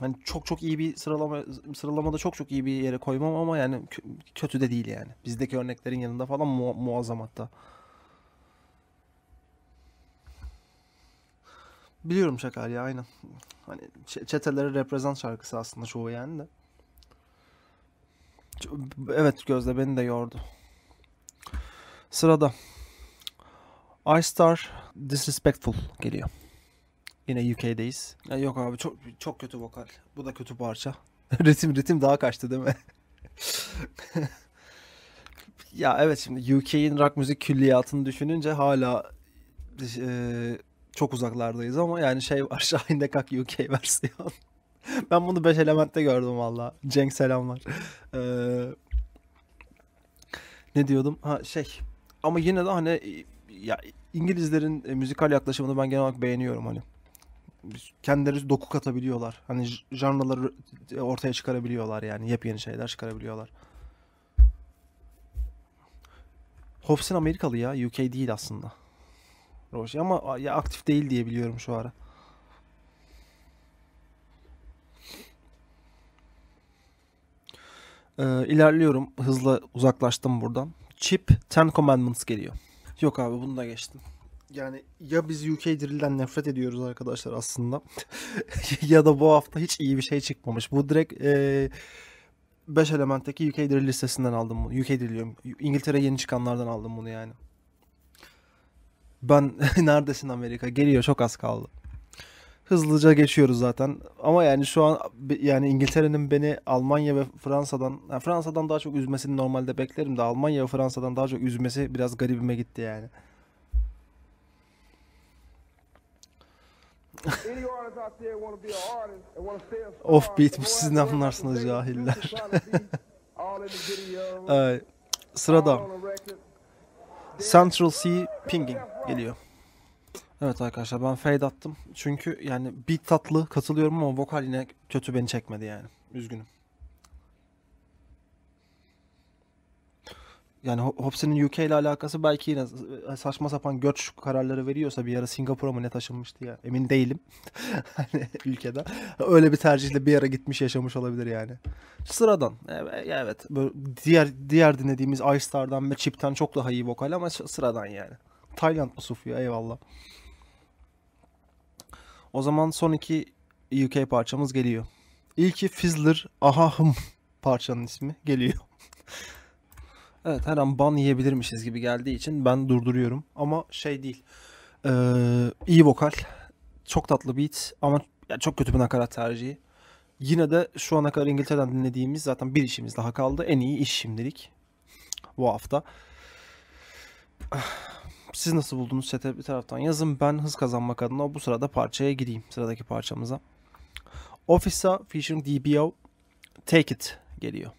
Hani çok çok iyi bir sıralama sıralamada çok çok iyi bir yere koymam ama yani kötü de değil yani. Bizdeki örneklerin yanında falan mu- muazzam hatta. Biliyorum Şakal ya aynen. Hani çeteleri reprezent şarkısı aslında çoğu yani de. Evet Gözde beni de yordu. Sırada I Star Disrespectful geliyor. Yine UK'deyiz. Ya yok abi çok çok kötü vokal. Bu da kötü parça. ritim ritim daha kaçtı değil mi? ya evet şimdi UK'in rock müzik külliyatını düşününce hala e, çok uzaklardayız ama yani şey var Şahin Kak UK versiyon. ben bunu 5 elementte gördüm valla. Cenk selamlar. Ee, ne diyordum? Ha şey ama yine de hani ya İngilizlerin e, müzikal yaklaşımını ben genel olarak beğeniyorum hani. Kendileri doku katabiliyorlar. Hani janraları e, ortaya çıkarabiliyorlar yani. Yepyeni şeyler çıkarabiliyorlar. Hobson Amerikalı ya. UK değil aslında. Roji ama ya aktif değil diye biliyorum şu ara. Ee, ilerliyorum. Hızla uzaklaştım buradan. Chip Ten Commandments geliyor. Yok abi bunu da geçtim. Yani ya biz UK Drill'den nefret ediyoruz arkadaşlar aslında ya da bu hafta hiç iyi bir şey çıkmamış. Bu direkt ee, 5 elementteki UK Drill listesinden aldım bunu. UK Drill diyorum. İngiltere yeni çıkanlardan aldım bunu yani. Ben neredesin Amerika? Geliyor çok az kaldı. Hızlıca geçiyoruz zaten. Ama yani şu an yani İngiltere'nin beni Almanya ve Fransa'dan yani Fransa'dan daha çok üzmesini normalde beklerim de Almanya ve Fransa'dan daha çok üzmesi biraz garibime gitti yani. of bitmiş siz ne anlarsınız cahiller. evet. Sırada Central Sea pinging geliyor. Evet arkadaşlar ben fade attım. Çünkü yani bir tatlı katılıyorum ama vokal yine kötü beni çekmedi yani. Üzgünüm. yani Hobbs'in UK ile alakası belki yine e, saçma sapan göç kararları veriyorsa bir ara Singapur'a mı ne taşınmıştı ya emin değilim hani ülkede öyle bir tercihle bir ara gitmiş yaşamış olabilir yani sıradan evet, evet. Böyle diğer diğer dinlediğimiz Star'dan ve Chip'ten çok daha iyi vokal ama sıradan yani Tayland mı Sufya eyvallah o zaman son iki UK parçamız geliyor İlki Fizzler Aha Hım parçanın ismi geliyor Evet her an ban yiyebilirmişiz gibi geldiği için ben durduruyorum. Ama şey değil. Ee, iyi vokal. Çok tatlı beat ama yani çok kötü bir nakarat tercihi. Yine de şu ana kadar İngiltere'den dinlediğimiz zaten bir işimiz daha kaldı. En iyi iş şimdilik. Bu hafta. Siz nasıl buldunuz sete bir taraftan yazın. Ben hız kazanmak adına bu sırada parçaya gireyim. Sıradaki parçamıza. Officer Fishing DBO Take It geliyor.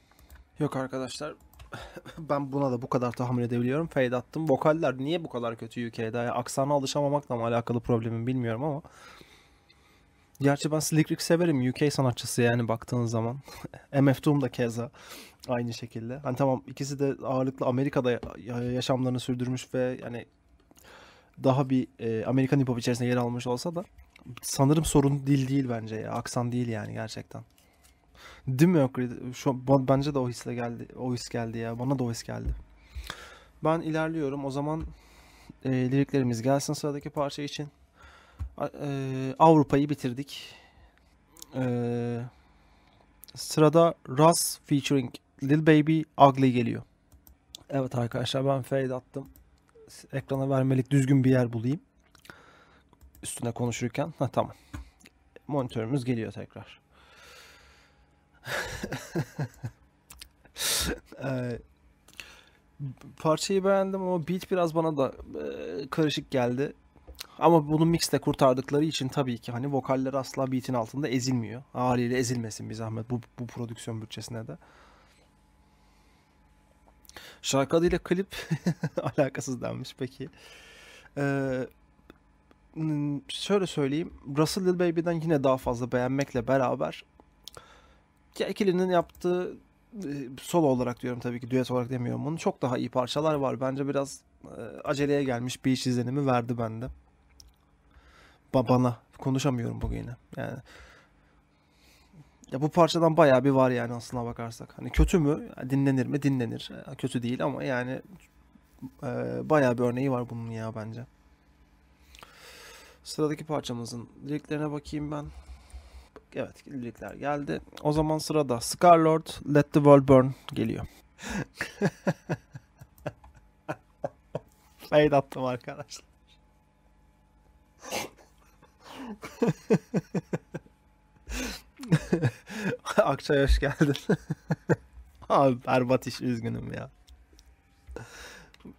Yok arkadaşlar ben buna da bu kadar tahammül edebiliyorum. Fade attım. Vokaller niye bu kadar kötü UK'de? Yani aksana alışamamakla mı alakalı problemim bilmiyorum ama. Gerçi ben Slick Rick severim. UK sanatçısı yani baktığınız zaman. MF Doom da keza aynı şekilde. Hani tamam ikisi de ağırlıklı Amerika'da yaşamlarını sürdürmüş ve yani daha bir e, Amerikan hip hop içerisinde yer almış olsa da sanırım sorun dil değil bence ya. Aksan değil yani gerçekten. Değil mi Ökrit? Şu, bence de o hisle geldi. O his geldi ya. Bana da o his geldi. Ben ilerliyorum. O zaman e, liriklerimiz gelsin sıradaki parça için. E, Avrupa'yı bitirdik. E, sırada Russ featuring Lil Baby Ugly geliyor. Evet arkadaşlar ben fade attım. Ekrana vermelik düzgün bir yer bulayım. Üstüne konuşurken. Ha tamam. Monitörümüz geliyor tekrar. parçayı beğendim ama beat biraz bana da e, karışık geldi. Ama bunu mixte kurtardıkları için tabii ki hani vokaller asla beat'in altında ezilmiyor. Haliyle ezilmesin bir zahmet bu, bu prodüksiyon bütçesine de. Şarkı adıyla klip alakasız denmiş peki. Ee, şöyle söyleyeyim. Russell Lil Baby'den yine daha fazla beğenmekle beraber ya ikilinin yaptığı e, solo olarak diyorum tabii ki düet olarak demiyorum bunu. Çok daha iyi parçalar var. Bence biraz e, aceleye gelmiş bir iş izlenimi verdi bende. bana konuşamıyorum bugün yine. Yani ya bu parçadan bayağı bir var yani aslına bakarsak. Hani kötü mü? Dinlenir mi? Dinlenir. Kötü değil ama yani e, bayağı bir örneği var bunun ya bence. Sıradaki parçamızın liriklerine bakayım ben. Evet kirlilikler geldi. O zaman sırada Scarlord Let the World Burn geliyor. Fade attım arkadaşlar. Akçay hoş geldin. Abi berbat iş üzgünüm ya.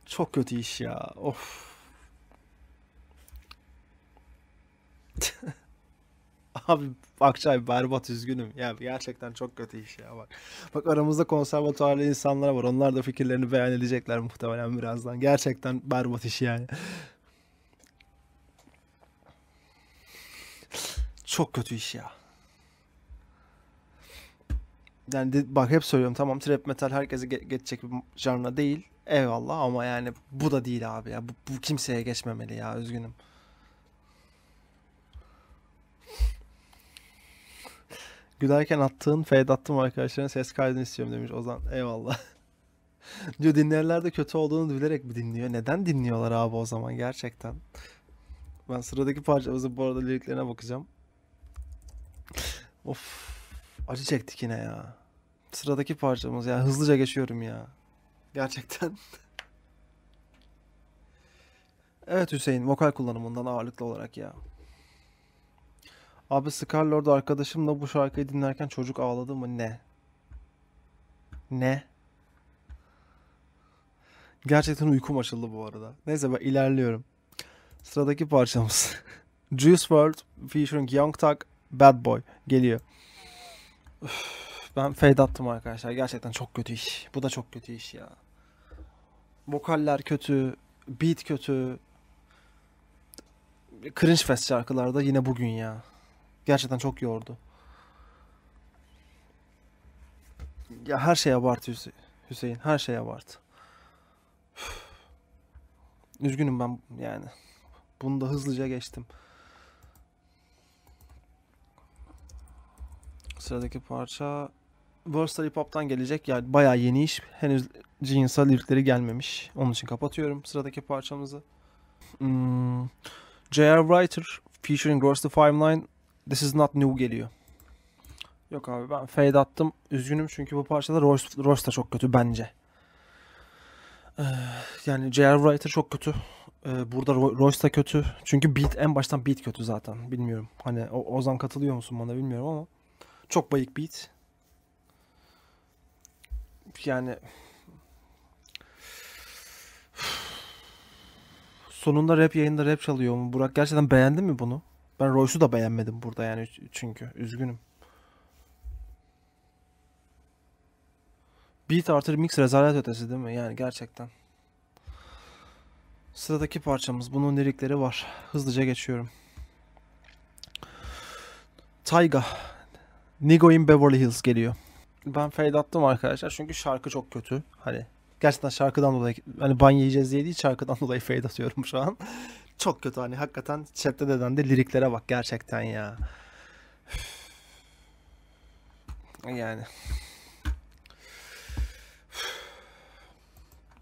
Çok kötü iş ya. Of. Abi Akçay berbat üzgünüm. Ya gerçekten çok kötü iş ya bak. Bak aramızda konservatuarlı insanlar var. Onlar da fikirlerini beyan edecekler muhtemelen birazdan. Gerçekten berbat iş yani. çok kötü iş ya. Yani bak hep söylüyorum tamam trap metal herkese ge- geçecek bir janra değil. Eyvallah ama yani bu da değil abi ya. Bu, bu kimseye geçmemeli ya üzgünüm. Gülerken attığın fade attım arkadaşların ses kaydını istiyorum demiş Ozan. Eyvallah. diyor dinleyenler de kötü olduğunu bilerek mi dinliyor? Neden dinliyorlar abi o zaman gerçekten? Ben sıradaki parçamızı bu arada liriklerine bakacağım. of acı çektik yine ya. Sıradaki parçamız ya hızlıca geçiyorum ya. Gerçekten. evet Hüseyin vokal kullanımından ağırlıklı olarak ya. Abi Scarlord arkadaşımla bu şarkıyı dinlerken çocuk ağladı mı? Ne? Ne? Gerçekten uykum açıldı bu arada. Neyse ben ilerliyorum. Sıradaki parçamız. Juice WRLD featuring Young Thug Bad Boy geliyor. Üff, ben fade attım arkadaşlar. Gerçekten çok kötü iş. Bu da çok kötü iş ya. Vokaller kötü. Beat kötü. Cringe Fest şarkılarda yine bugün ya. Gerçekten çok yordu. Ya her şey abartı Hüseyin. Her şey abartı. Üzgünüm ben yani. Bunu da hızlıca geçtim. Sıradaki parça Versal Hip Hop'tan gelecek. Yani bayağı yeni iş. Henüz Genius'a lirikleri gelmemiş. Onun için kapatıyorum sıradaki parçamızı. Hmm. J.R. Writer featuring Royce the Five Line This is not new geliyor. Yok abi ben fade attım. Üzgünüm çünkü bu parçada Ross, Ross da çok kötü bence. Ee, yani J.R. Writer çok kötü. Ee, burada Royce da kötü. Çünkü beat en baştan beat kötü zaten. Bilmiyorum. Hani o Ozan katılıyor musun bana bilmiyorum ama çok bayık beat. Yani sonunda rap yayında rap çalıyor mu? Burak gerçekten beğendin mi bunu? Ben Royce'u da beğenmedim burada yani çünkü. Üzgünüm. Beat Artır Mix rezalet ötesi değil mi? Yani gerçekten. Sıradaki parçamız. Bunun lirikleri var. Hızlıca geçiyorum. Tayga. Nigo in Beverly Hills geliyor. Ben fade attım arkadaşlar çünkü şarkı çok kötü. Hani gerçekten şarkıdan dolayı hani ban yiyeceğiz diye değil şarkıdan dolayı fade atıyorum şu an. Çok kötü hani hakikaten Çepte Deden de liriklere bak gerçekten ya. Yani.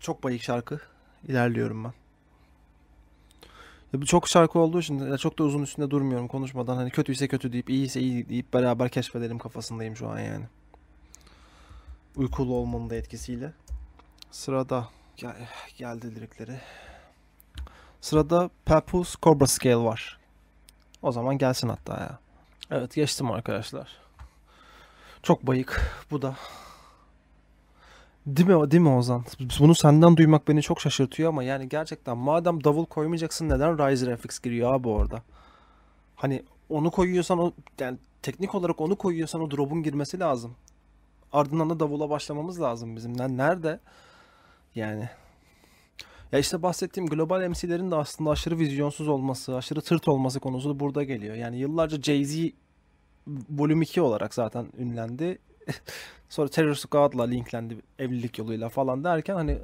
Çok bayık şarkı. ilerliyorum ben. Ya bu çok şarkı olduğu için çok da uzun üstünde durmuyorum konuşmadan. Hani kötü ise kötü deyip iyiyse iyi deyip beraber keşfedelim kafasındayım şu an yani. Uykulu olmanın da etkisiyle. Sırada gel geldi lirikleri. Sırada Papoose Cobra Scale var. O zaman gelsin hatta ya. Evet geçtim arkadaşlar. Çok bayık bu da. Değil mi, değil mi Ozan? Bunu senden duymak beni çok şaşırtıyor ama yani gerçekten madem davul koymayacaksın neden Riser FX giriyor abi orada? Hani onu koyuyorsan o yani teknik olarak onu koyuyorsan o drop'un girmesi lazım. Ardından da davula başlamamız lazım bizim. Yani nerede? Yani ya işte bahsettiğim global MC'lerin de aslında aşırı vizyonsuz olması, aşırı tırt olması konusu da burada geliyor. Yani yıllarca Jay-Z Volüm 2 olarak zaten ünlendi. Sonra Terror Squad'la linklendi evlilik yoluyla falan derken hani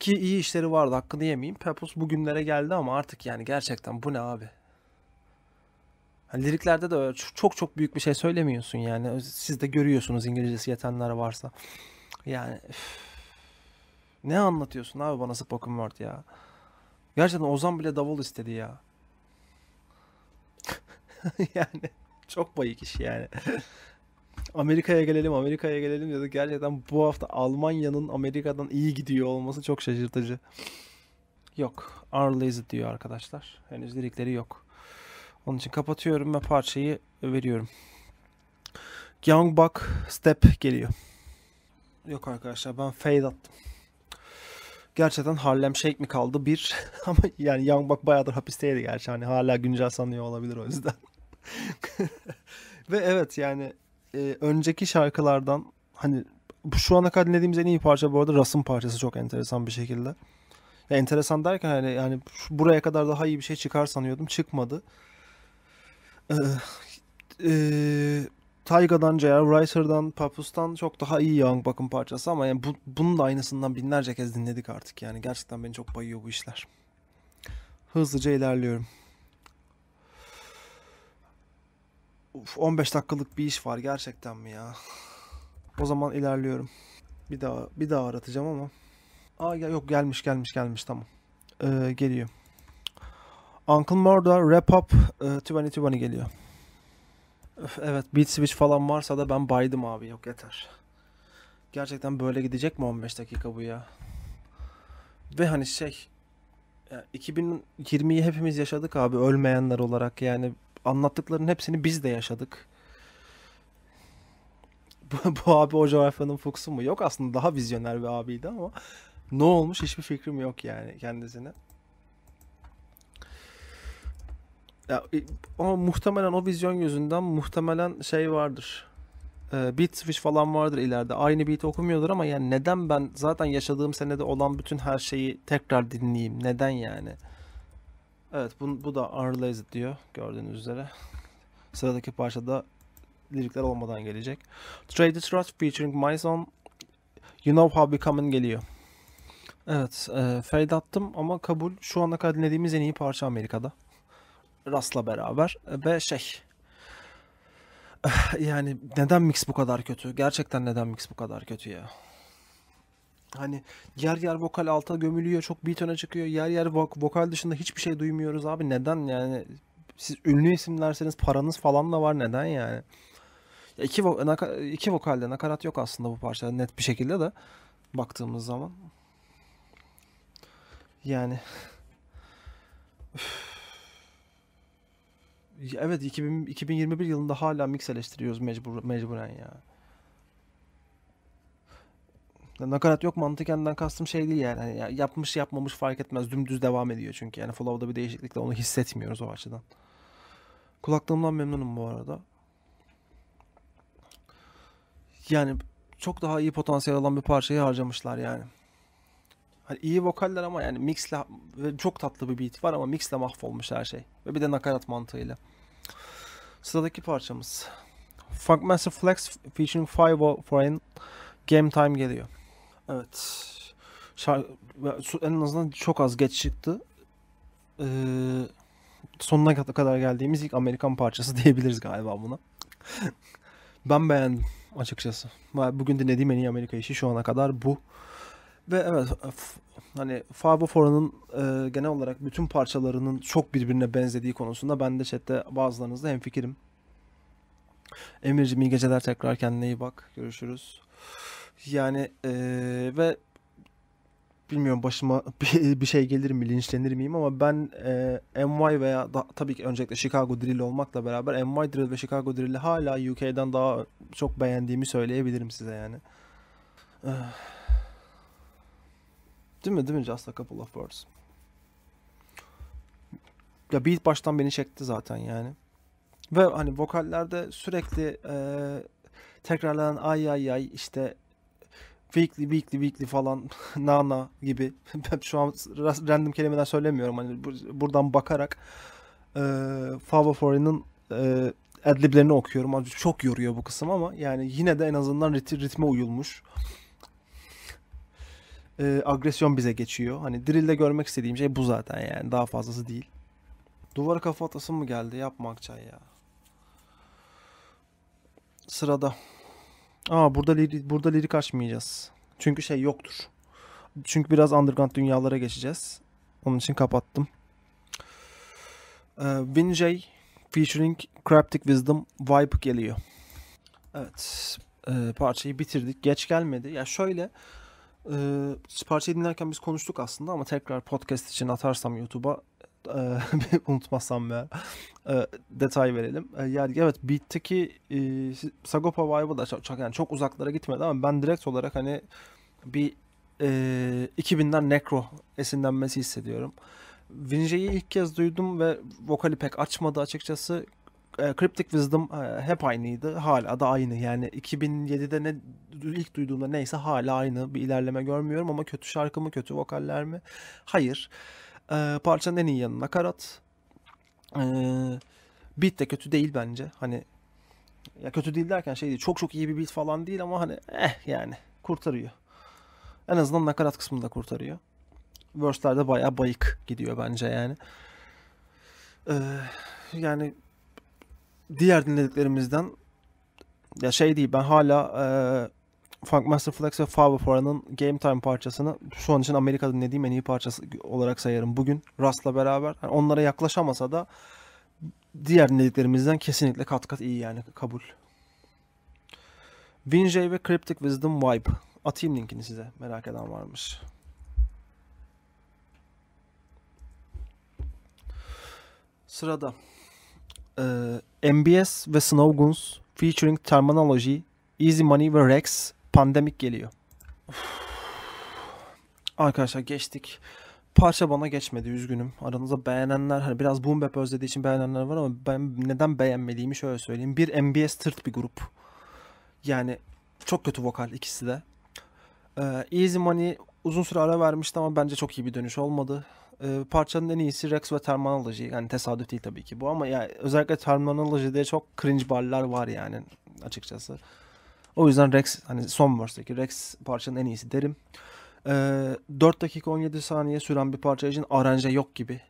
ki iyi işleri vardı hakkını yemeyeyim. Purpose bugünlere geldi ama artık yani gerçekten bu ne abi? Hani liriklerde de öyle çok çok büyük bir şey söylemiyorsun yani. Siz de görüyorsunuz İngilizcesi yetenler varsa. Yani üf. Ne anlatıyorsun abi bana spoken word ya? Gerçekten Ozan bile davul istedi ya. yani çok bayık iş yani. Amerika'ya gelelim, Amerika'ya gelelim dedi. Gerçekten bu hafta Almanya'nın Amerika'dan iyi gidiyor olması çok şaşırtıcı. Yok. Arlazy diyor arkadaşlar. Henüz lirikleri yok. Onun için kapatıyorum ve parçayı veriyorum. Young Buck Step geliyor. Yok arkadaşlar ben fade attım gerçekten Harlem Shake mi kaldı bir ama yani Young Buck bayağıdır hapisteydi gerçi hani hala güncel sanıyor olabilir o yüzden. Ve evet yani e, önceki şarkılardan hani şu ana kadar dinlediğimiz en iyi parça bu arada Ras'ın parçası çok enteresan bir şekilde. Ya, enteresan derken hani yani buraya kadar daha iyi bir şey çıkar sanıyordum çıkmadı. Ee, e, Tayga'dan, J.R. Ricer'dan, Papus'tan çok daha iyi Young Buck'ın parçası ama yani bu, bunun da aynısından binlerce kez dinledik artık yani. Gerçekten beni çok bayıyor bu işler. Hızlıca ilerliyorum. Uf, 15 dakikalık bir iş var gerçekten mi ya? O zaman ilerliyorum. Bir daha bir daha aratacağım ama. Aa ya yok gelmiş gelmiş gelmiş tamam. Ee, geliyor. Uncle Murda Wrap Up e, 2020 geliyor evet Beat Switch falan varsa da ben baydım abi yok yeter. Gerçekten böyle gidecek mi 15 dakika bu ya? Ve hani şey 2020'yi hepimiz yaşadık abi ölmeyenler olarak yani anlattıkların hepsini biz de yaşadık. Bu, bu abi o coğrafyanın fuksu mu? Yok aslında daha vizyoner bir abiydi ama ne olmuş hiçbir fikrim yok yani kendisine. Ya, ama e, muhtemelen o vizyon yüzünden muhtemelen şey vardır. E, beat switch falan vardır ileride. Aynı beat okumuyordur ama yani neden ben zaten yaşadığım senede olan bütün her şeyi tekrar dinleyeyim? Neden yani? Evet bu, bu da Unreleased diyor gördüğünüz üzere. Sıradaki parçada lirikler olmadan gelecek. Trade Trust featuring My Son You Know How Becoming geliyor. Evet, e, fade attım ama kabul. Şu ana kadar dinlediğimiz en iyi parça Amerika'da. Ras'la beraber e, ve şey yani neden mix bu kadar kötü? Gerçekten neden mix bu kadar kötü ya? Hani yer yer vokal alta gömülüyor, çok beat öne çıkıyor. Yer yer vok- vokal dışında hiçbir şey duymuyoruz abi. Neden yani? Siz ünlü isimlerseniz paranız falan da var neden yani? Ya iki, vo- naka- iki vokalde nakarat yok aslında bu parçada net bir şekilde de baktığımız zaman. Yani Evet 2000, 2021 yılında hala mix eleştiriyoruz mecbur, mecburen ya. Nakarat yok mantıkenden kastım şey değil yani. yani. Yapmış yapmamış fark etmez. Dümdüz devam ediyor çünkü. Yani Flow'da bir değişiklikle onu hissetmiyoruz o açıdan. Kulaklığımdan memnunum bu arada. Yani çok daha iyi potansiyel olan bir parçayı harcamışlar yani. Hani iyi vokaller ama yani mixle çok tatlı bir beat var ama mixle mahvolmuş her şey. Ve bir de nakarat mantığıyla. Sıradaki parçamız. Funkmaster Flex featuring Five for Foreign Game Time geliyor. Evet. Şar en azından çok az geç çıktı. Ee, sonuna kadar geldiğimiz ilk Amerikan parçası diyebiliriz galiba buna. ben beğendim açıkçası. Bugün dinlediğim en iyi Amerika işi şu ana kadar bu. Ve evet hani Fabo Fora'nın e, genel olarak bütün parçalarının çok birbirine benzediği konusunda ben de chatte bazılarınızla hemfikirim. Emir'cim iyi geceler tekrar kendine iyi bak. Görüşürüz. Yani e, ve bilmiyorum başıma bir, şey gelir mi linçlenir miyim ama ben e, NY veya da, tabii ki öncelikle Chicago Drill olmakla beraber NY Drill ve Chicago Drill'i hala UK'den daha çok beğendiğimi söyleyebilirim size yani. E, Değil mi? Değil mi? Just a couple of words. Ya beat baştan beni çekti zaten yani. Ve hani vokallerde sürekli e, tekrarlanan ay ay ay işte weekly weekly weekly falan nana gibi. Şu an random kelimeden söylemiyorum hani buradan bakarak e, Fava Foreign'ın e, adliblerini okuyorum. Çok yoruyor bu kısım ama yani yine de en azından rit- ritme uyulmuş e, agresyon bize geçiyor. Hani drill'de görmek istediğim şey bu zaten yani. Daha fazlası değil. Duvara kafa atasın mı geldi? Yapma Akçay ya. Sırada. Aa burada lirik, burada lirik açmayacağız. Çünkü şey yoktur. Çünkü biraz underground dünyalara geçeceğiz. Onun için kapattım. Ee, Vinjay featuring Cryptic Wisdom Vibe geliyor. Evet. E, parçayı bitirdik. Geç gelmedi. Ya şöyle e, ee, parçayı dinlerken biz konuştuk aslında ama tekrar podcast için atarsam YouTube'a e, unutmazsam ya e, detay verelim. E, yani evet Beat'teki e, Sagopa vibe'ı da çok, yani çok uzaklara gitmedi ama ben direkt olarak hani bir e, 2000'den Necro esinlenmesi hissediyorum. Vince'yi ilk kez duydum ve vokali pek açmadı açıkçası e, Cryptic Wisdom e, hep aynıydı. Hala da aynı. Yani 2007'de ne ilk duyduğumda neyse hala aynı. Bir ilerleme görmüyorum ama kötü şarkı mı, kötü vokaller mi? Hayır. E, parçanın en iyi yanı nakarat. E, beat de kötü değil bence. Hani ya kötü değil derken şey değil. Çok çok iyi bir beat falan değil ama hani eh yani kurtarıyor. En azından nakarat kısmını da kurtarıyor. Verse'lerde bayağı bayık gidiyor bence yani. Ee, yani diğer dinlediklerimizden ya şey değil ben hala e, Funkmaster Flex ve Faber Fora'nın Game Time parçasını şu an için Amerika'da dinlediğim en iyi parçası olarak sayarım. Bugün Rust'la beraber yani onlara yaklaşamasa da diğer dinlediklerimizden kesinlikle kat kat iyi yani kabul. Vinjay ve Cryptic Wisdom Vibe. Atayım linkini size merak eden varmış. Sırada ee, MBS ve Snowgoons featuring Terminology, Easy Money ve Rex Pandemic geliyor. Uf. Arkadaşlar geçtik. Parça bana geçmedi üzgünüm. Aranızda beğenenler hani biraz boom bap özlediği için beğenenler var ama ben neden beğenmediğimi şöyle söyleyeyim. Bir MBS tırt bir grup. Yani çok kötü vokal ikisi de. Ee, Easy Money uzun süre ara vermişti ama bence çok iyi bir dönüş olmadı e, parçanın en iyisi Rex ve Terminology. Yani tesadüf değil tabii ki bu ama yani özellikle Terminology'de çok cringe barlar var yani açıkçası. O yüzden Rex hani son verse'deki Rex parçanın en iyisi derim. E, ee, 4 dakika 17 saniye süren bir parça için aranje yok gibi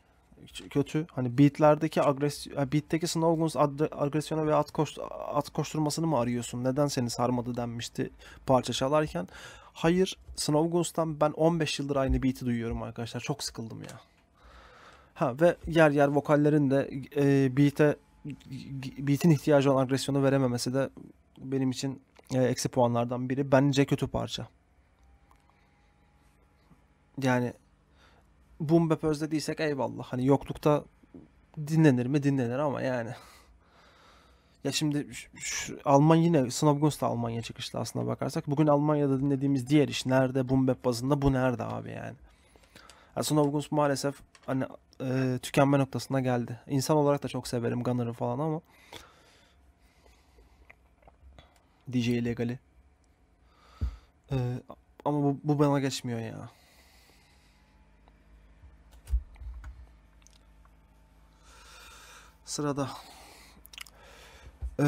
kötü. Hani beatlerdeki agres beatteki Snow Guns agresyona ve at, koş at koşturmasını mı arıyorsun? Neden seni sarmadı denmişti parça çalarken. Hayır, Snowgoons'tan ben 15 yıldır aynı beat'i duyuyorum arkadaşlar. Çok sıkıldım ya. Ha ve yer yer vokallerin de e, beat'e beat'in ihtiyacı olan agresyonu verememesi de benim için e, eksi puanlardan biri. Bence kötü parça. Yani boom bap özlediysek eyvallah. Hani yoklukta dinlenir mi dinlenir ama yani. Ya şimdi şu, şu, Alman yine Snobguns da Almanya çıkışlı aslında bakarsak. Bugün Almanya'da dinlediğimiz diğer iş nerede? Bumbeb bazında bu nerede abi yani? yani Snobguns maalesef hani e, tükenme noktasına geldi. İnsan olarak da çok severim Gunner'ı falan ama DJ Legali. E, ama bu, bu bana geçmiyor ya. Sırada e,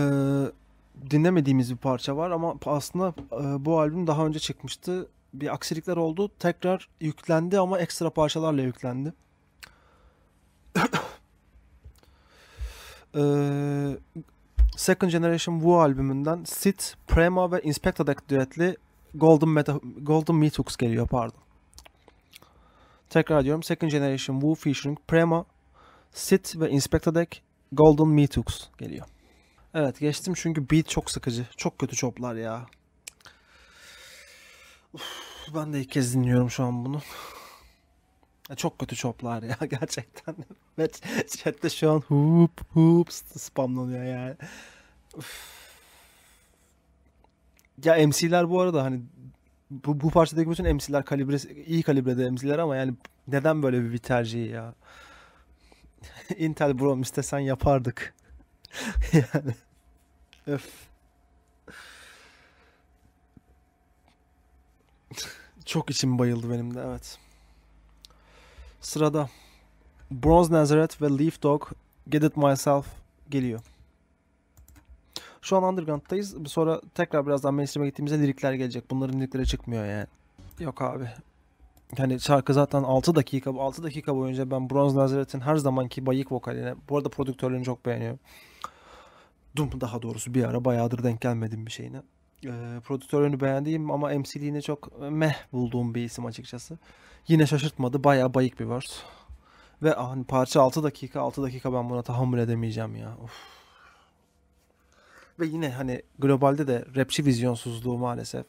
dinlemediğimiz bir parça var ama aslında e, bu albüm daha önce çıkmıştı. Bir aksilikler oldu. Tekrar yüklendi ama ekstra parçalarla yüklendi. e, Second Generation Wu albümünden Sit, Prema ve Inspectadek düetli Golden, Meta, Golden Meat Hooks geliyor pardon. Tekrar diyorum Second Generation Wu featuring Prema, Sit ve Inspectadek Golden Meat Hooks geliyor. Evet geçtim çünkü beat çok sıkıcı. Çok kötü çoplar ya. Uf, ben de ilk kez dinliyorum şu an bunu. Çok kötü çoplar ya gerçekten. Ve chatte şu an hoop hoop spamlanıyor yani. Uf. Ya MC'ler bu arada hani bu, bu parçadaki bütün MC'ler kalibre, iyi kalibrede MC'ler ama yani neden böyle bir tercihi ya? Intel Brom istesen yapardık. yani. Öf. Çok içim bayıldı benim de evet. Sırada Bronze Nazareth ve Leaf Dog Get It Myself geliyor. Şu an Underground'dayız. Sonra tekrar birazdan mainstream'e gittiğimizde lirikler gelecek. Bunların lirikleri çıkmıyor yani. Yok abi yani şarkı zaten 6 dakika. 6 dakika boyunca ben Bronze Nazareth'in her zamanki bayık vokaline. Bu arada prodüktörlerini çok beğeniyorum. Dum daha doğrusu bir ara bayağıdır denk gelmedim bir şeyine. E, ee, prodüktörünü beğendiğim ama MC'liğini çok meh bulduğum bir isim açıkçası. Yine şaşırtmadı. Bayağı bayık bir verse. Ve ah, hani parça 6 dakika. 6 dakika ben buna tahammül edemeyeceğim ya. Of. Ve yine hani globalde de rapçi vizyonsuzluğu maalesef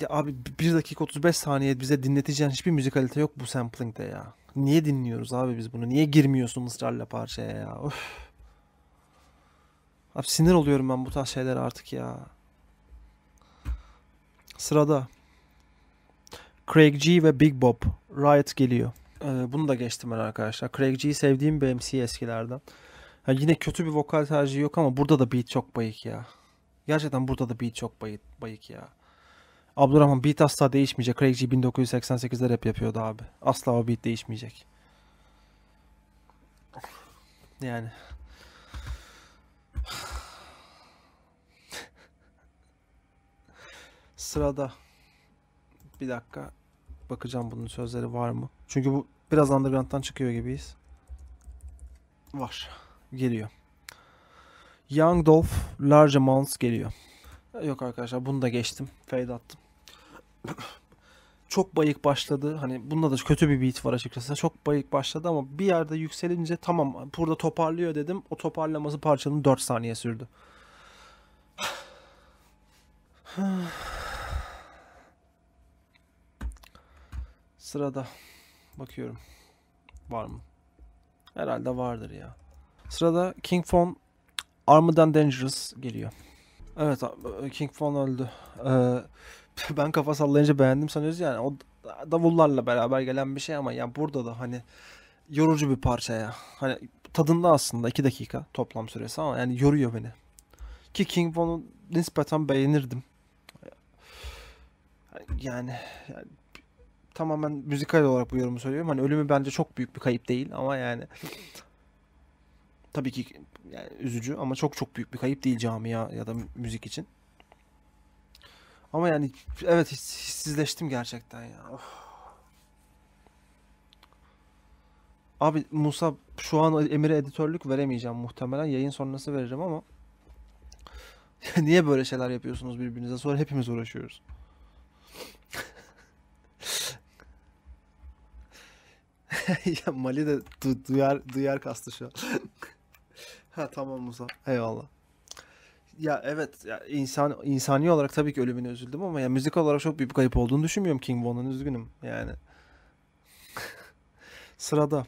ya abi 1 dakika 35 saniye bize dinleteceğin hiçbir müzikalite yok bu sampling'de ya. Niye dinliyoruz abi biz bunu? Niye girmiyorsun ısrarla parçaya ya? Öf. Abi sinir oluyorum ben bu tarz şeyler artık ya. Sırada Craig G ve Big Bob Riot geliyor. Ee, bunu da geçtim ben arkadaşlar. Craig G'yi sevdiğim bir MC eskilerden. Yani yine kötü bir vokal tercihi yok ama burada da beat çok bayık ya. Gerçekten burada da beat çok bayık, bayık ya. Abdurrahman beat asla değişmeyecek. Craig G 1988'de rap yapıyordu abi. Asla o beat değişmeyecek. Yani. Sırada. Bir dakika. Bakacağım bunun sözleri var mı? Çünkü bu biraz underground'dan çıkıyor gibiyiz. Var. Geliyor. Young Dolph Large Amounts geliyor. Yok arkadaşlar bunu da geçtim. Fade attım. çok bayık başladı. Hani bunda da kötü bir beat var açıkçası. Çok bayık başladı ama bir yerde yükselince tamam burada toparlıyor dedim. O toparlaması parçanın 4 saniye sürdü. Sırada bakıyorum. Var mı? Herhalde vardır ya. Sırada King Fon Armadan Dangerous geliyor. Evet King Fon öldü. Ee, ben kafa sallayınca beğendim sanıyoruz yani. O davullarla beraber gelen bir şey ama ya burada da hani yorucu bir parça ya. Hani tadında aslında 2 dakika toplam süresi ama yani yoruyor beni. Ki King Von'u nispeten beğenirdim. Yani, yani tamamen müzikal olarak bu yorumu söylüyorum. Hani ölümü bence çok büyük bir kayıp değil ama yani tabii ki yani üzücü ama çok çok büyük bir kayıp değil camia ya da müzik için. Ama yani evet hissizleştim gerçekten ya. Of. Abi Musa şu an Emir'e editörlük veremeyeceğim muhtemelen. Yayın sonrası veririm ama. Niye böyle şeyler yapıyorsunuz birbirinize? Sonra hepimiz uğraşıyoruz. ya Mali de du duyar, duyar kastı şu an. ha tamam Musa. Eyvallah. Ya evet ya insan insani olarak tabii ki ölümüne üzüldüm ama ya müzik olarak çok büyük bir kayıp olduğunu düşünmüyorum King Von'un üzgünüm yani. Sırada.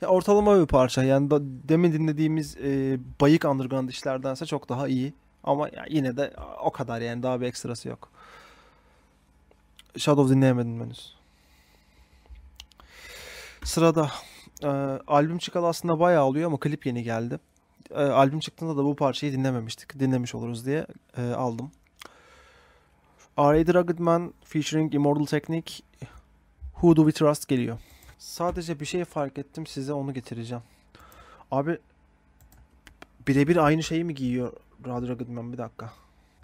Ya ortalama bir parça yani da, demin dinlediğimiz e, bayık underground işlerdense çok daha iyi. Ama ya yine de o kadar yani daha bir ekstrası yok. Shadow dinleyemedim henüz. Sırada. E, albüm çıkalı aslında bayağı oluyor ama klip yeni geldi e, albüm çıktığında da bu parçayı dinlememiştik. Dinlemiş oluruz diye e, aldım. R.A. Rugged Man featuring Immortal Technique Who Do We Trust geliyor. Sadece bir şey fark ettim size onu getireceğim. Abi birebir aynı şeyi mi giyiyor Radyo Rugged Man bir dakika.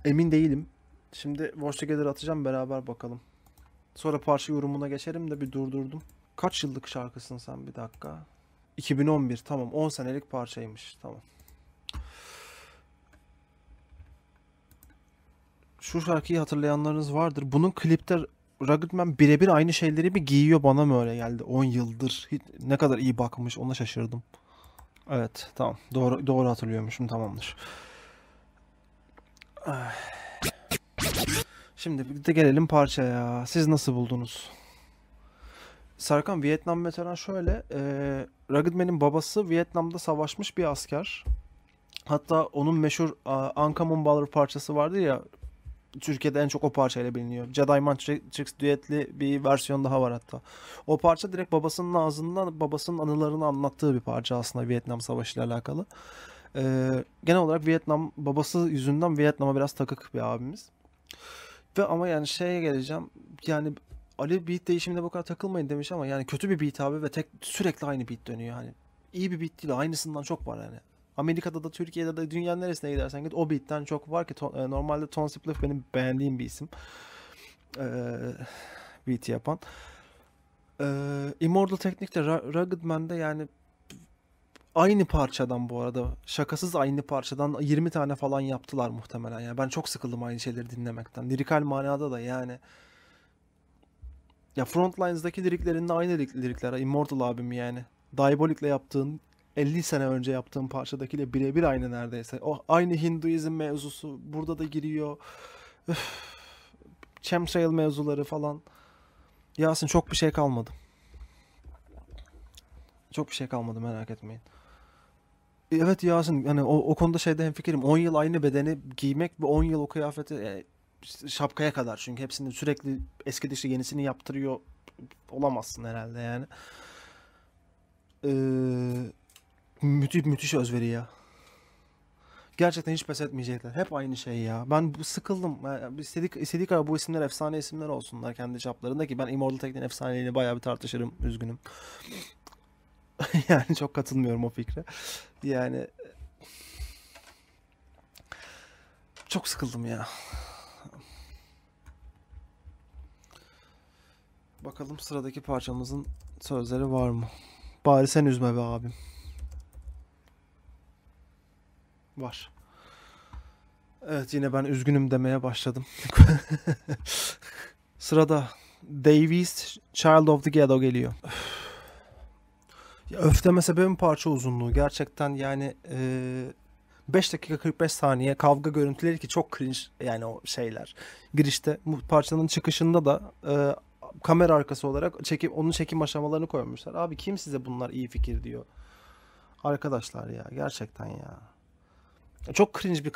Emin değilim. Şimdi Watch Together atacağım beraber bakalım. Sonra parça yorumuna geçerim de bir durdurdum. Kaç yıllık şarkısın sen bir dakika. 2011 tamam 10 senelik parçaymış tamam. Şu şarkıyı hatırlayanlarınız vardır. Bunun klipte Rugged birebir aynı şeyleri mi giyiyor bana mı öyle geldi 10 yıldır. Hiç, ne kadar iyi bakmış ona şaşırdım. Evet tamam doğru doğru hatırlıyormuşum tamamdır. Şimdi de gelelim parçaya. Siz nasıl buldunuz? Serkan Vietnam Veteran şöyle. Ee, Rugged Man'in babası Vietnam'da savaşmış bir asker. Hatta onun meşhur uh, Uncommon Valor parçası vardı ya. Türkiye'de en çok o parçayla biliniyor. Jedi Matrix düetli bir versiyon daha var hatta. O parça direkt babasının ağzından babasının anılarını anlattığı bir parça aslında Vietnam Savaşı ile alakalı. Ee, genel olarak Vietnam babası yüzünden Vietnam'a biraz takık bir abimiz. Ve ama yani şeye geleceğim. Yani Ali beat değişiminde bu kadar takılmayın demiş ama yani kötü bir beat abi ve tek sürekli aynı beat dönüyor hani İyi bir beat değil aynısından çok var yani. Amerika'da da Türkiye'de de dünyanın neresine gidersen git o beatten çok var ki ton, e, normalde Ton Spliff benim beğendiğim bir isim. Ee, beat yapan. Ee, Immortal Technique'de Rugged Man'de yani aynı parçadan bu arada şakasız aynı parçadan 20 tane falan yaptılar muhtemelen. Yani ben çok sıkıldım aynı şeyleri dinlemekten. Lirikal manada da yani. Ya Frontlines'daki liriklerinde aynı lirik, lirikler. Immortal abim yani. diabolikle yaptığın 50 sene önce yaptığım parçadakiyle birebir aynı neredeyse. O oh, aynı Hinduizm mevzusu burada da giriyor. Öf. Chemtrail mevzuları falan. Yasin çok bir şey kalmadı. Çok bir şey kalmadı merak etmeyin. Evet Yasin hani o, o konuda şeyde hemfikirim. 10 yıl aynı bedeni giymek ve 10 yıl o kıyafeti e, şapkaya kadar çünkü hepsini sürekli eski dışı yenisini yaptırıyor olamazsın herhalde yani. Ee, müthiş müthiş özveri ya. Gerçekten hiç pes etmeyecekler. Hep aynı şey ya. Ben bu sıkıldım. Yani ee, istedik, istedik abi bu isimler efsane isimler olsunlar kendi çaplarında ki ben Immortal Tech'in efsaneliğini bayağı bir tartışırım. Üzgünüm. yani çok katılmıyorum o fikre. Yani çok sıkıldım ya. Bakalım sıradaki parçamızın sözleri var mı? Bari sen üzme be abim. Var. Evet yine ben üzgünüm demeye başladım. Sırada Davies Child of the Ghetto geliyor. ya öfleme sebebim parça uzunluğu. Gerçekten yani e, 5 dakika 45 saniye kavga görüntüleri ki çok cringe yani o şeyler. Girişte bu parçanın çıkışında da e, kamera arkası olarak çekim onun çekim aşamalarını koymuşlar. Abi kim size bunlar iyi fikir diyor. Arkadaşlar ya gerçekten ya. Çok cringe bir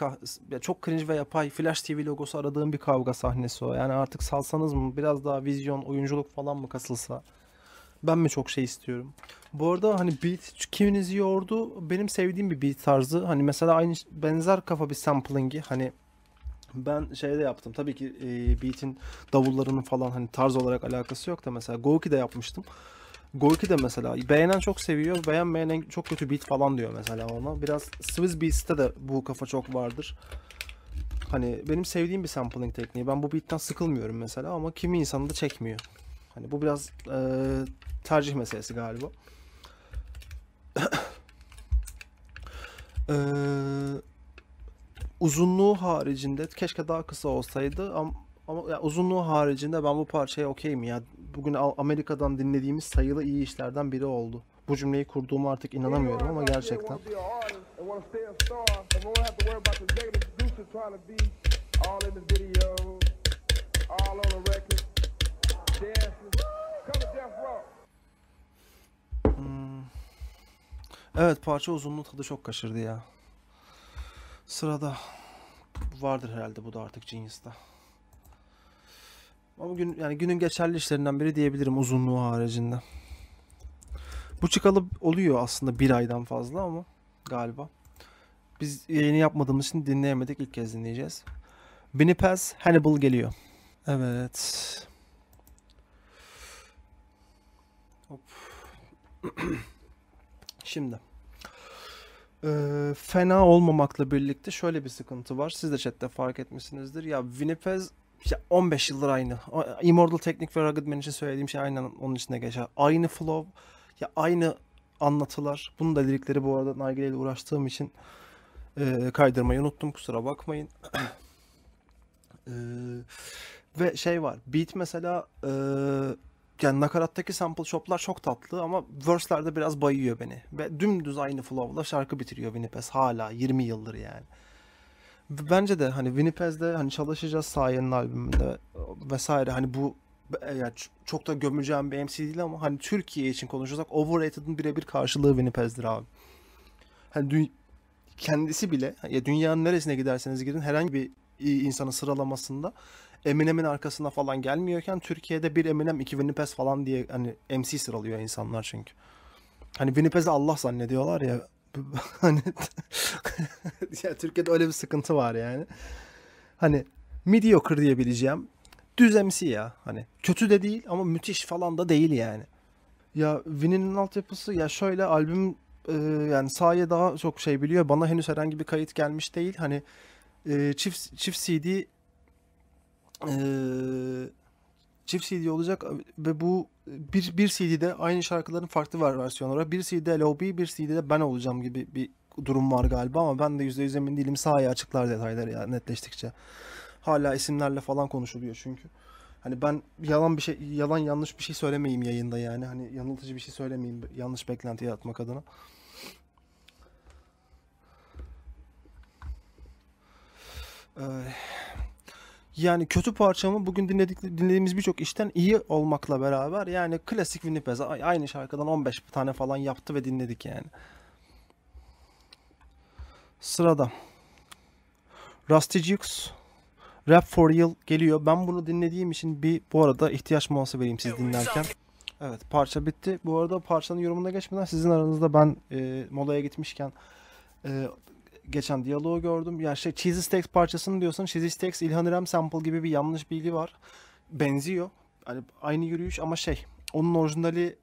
çok cringe ve yapay Flash TV logosu aradığım bir kavga sahnesi o. Yani artık salsanız mı biraz daha vizyon, oyunculuk falan mı kasılsa? Ben mi çok şey istiyorum? Bu arada hani beat kiminizi yordu? Benim sevdiğim bir beat tarzı. Hani mesela aynı benzer kafa bir sampling'i hani ben şey de yaptım. Tabii ki e, beat'in davullarının falan hani tarz olarak alakası yok da mesela de yapmıştım. Gorki de mesela beğenen çok seviyor, beğenmeyen çok kötü beat falan diyor mesela ona. Biraz Swiss Beats'te de bu kafa çok vardır. Hani benim sevdiğim bir sampling tekniği. Ben bu beatten sıkılmıyorum mesela ama kimi insanı da çekmiyor. Hani bu biraz e, tercih meselesi galiba. e, uzunluğu haricinde keşke daha kısa olsaydı ama ama yani uzunluğu haricinde ben bu parçaya okeyim ya. Bugün Amerika'dan dinlediğimiz sayılı iyi işlerden biri oldu. Bu cümleyi kurduğumu artık inanamıyorum ama gerçekten. Hmm. Evet parça uzunluğu tadı çok kaçırdı ya. Sırada vardır herhalde bu da artık Genius'ta. Ama bugün yani günün geçerli işlerinden biri diyebilirim uzunluğu haricinde. Bu çıkalı oluyor aslında bir aydan fazla ama galiba. Biz yayını yapmadığımız için dinleyemedik. ilk kez dinleyeceğiz. Winnipeg Hannibal geliyor. Evet. Hop. Şimdi e, fena olmamakla birlikte şöyle bir sıkıntı var. Siz de chatte fark etmişsinizdir. Ya Winnipeg ya 15 yıldır aynı. Immortal Teknik ve Rugged Man için söylediğim şey aynen onun içine geçer. Aynı flow, ya aynı anlatılar. Bunu da lirikleri bu arada nargileyle uğraştığım için e, kaydırmayı unuttum. Kusura bakmayın. e, ve şey var. Beat mesela e, yani nakarattaki sample shop'lar çok tatlı ama verse'lerde biraz bayıyor beni. Ve dümdüz aynı flow'la şarkı bitiriyor Winnipez hala 20 yıldır yani. Bence de hani Winnipez'de hani çalışacağız Sayen'in albümünde vesaire hani bu e, yani çok da gömüleceğim bir MC değil ama hani Türkiye için konuşursak overrated'ın birebir karşılığı Winnipez'dir abi. Hani dü- kendisi bile ya dünyanın neresine giderseniz gidin herhangi bir insanın sıralamasında Eminem'in arkasına falan gelmiyorken Türkiye'de bir Eminem iki Winnipeg falan diye hani MC sıralıyor insanlar çünkü. Hani Winnipeg'i Allah zannediyorlar ya. hani ya Türkiye'de öyle bir sıkıntı var yani. Hani mediocre diyebileceğim düz MC ya. Hani kötü de değil ama müthiş falan da değil yani. Ya Vin'in altyapısı ya şöyle albüm e, yani sahaya daha çok şey biliyor. Bana henüz herhangi bir kayıt gelmiş değil. Hani e, çift çift CD ee, çift CD olacak ve bu bir, bir CD'de aynı şarkıların farklı var versiyonları. Bir CD'de Lobby, bir CD'de ben olacağım gibi bir durum var galiba ama ben de yüzde yüz emin değilim. Sahaya açıklar detayları ya netleştikçe. Hala isimlerle falan konuşuluyor çünkü. Hani ben yalan bir şey yalan yanlış bir şey söylemeyeyim yayında yani. Hani yanıltıcı bir şey söylemeyeyim yanlış beklenti yaratmak adına. Ee, yani kötü parçamı bugün dinledik, dinlediğimiz birçok işten iyi olmakla beraber yani klasik Winnipeg aynı şarkıdan 15 tane falan yaptı ve dinledik yani. Sırada Rusty Jukes Rap for Real geliyor. Ben bunu dinlediğim için bir bu arada ihtiyaç molası vereyim siz dinlerken. Evet parça bitti. Bu arada parçanın yorumuna geçmeden sizin aranızda ben e, molaya gitmişken e, geçen diyaloğu gördüm. Ya şey Cheesy Steaks parçasını diyorsun. Cheesy Steaks İlhan İrem sample gibi bir yanlış bilgi var. Benziyor. Hani aynı yürüyüş ama şey. Onun orijinali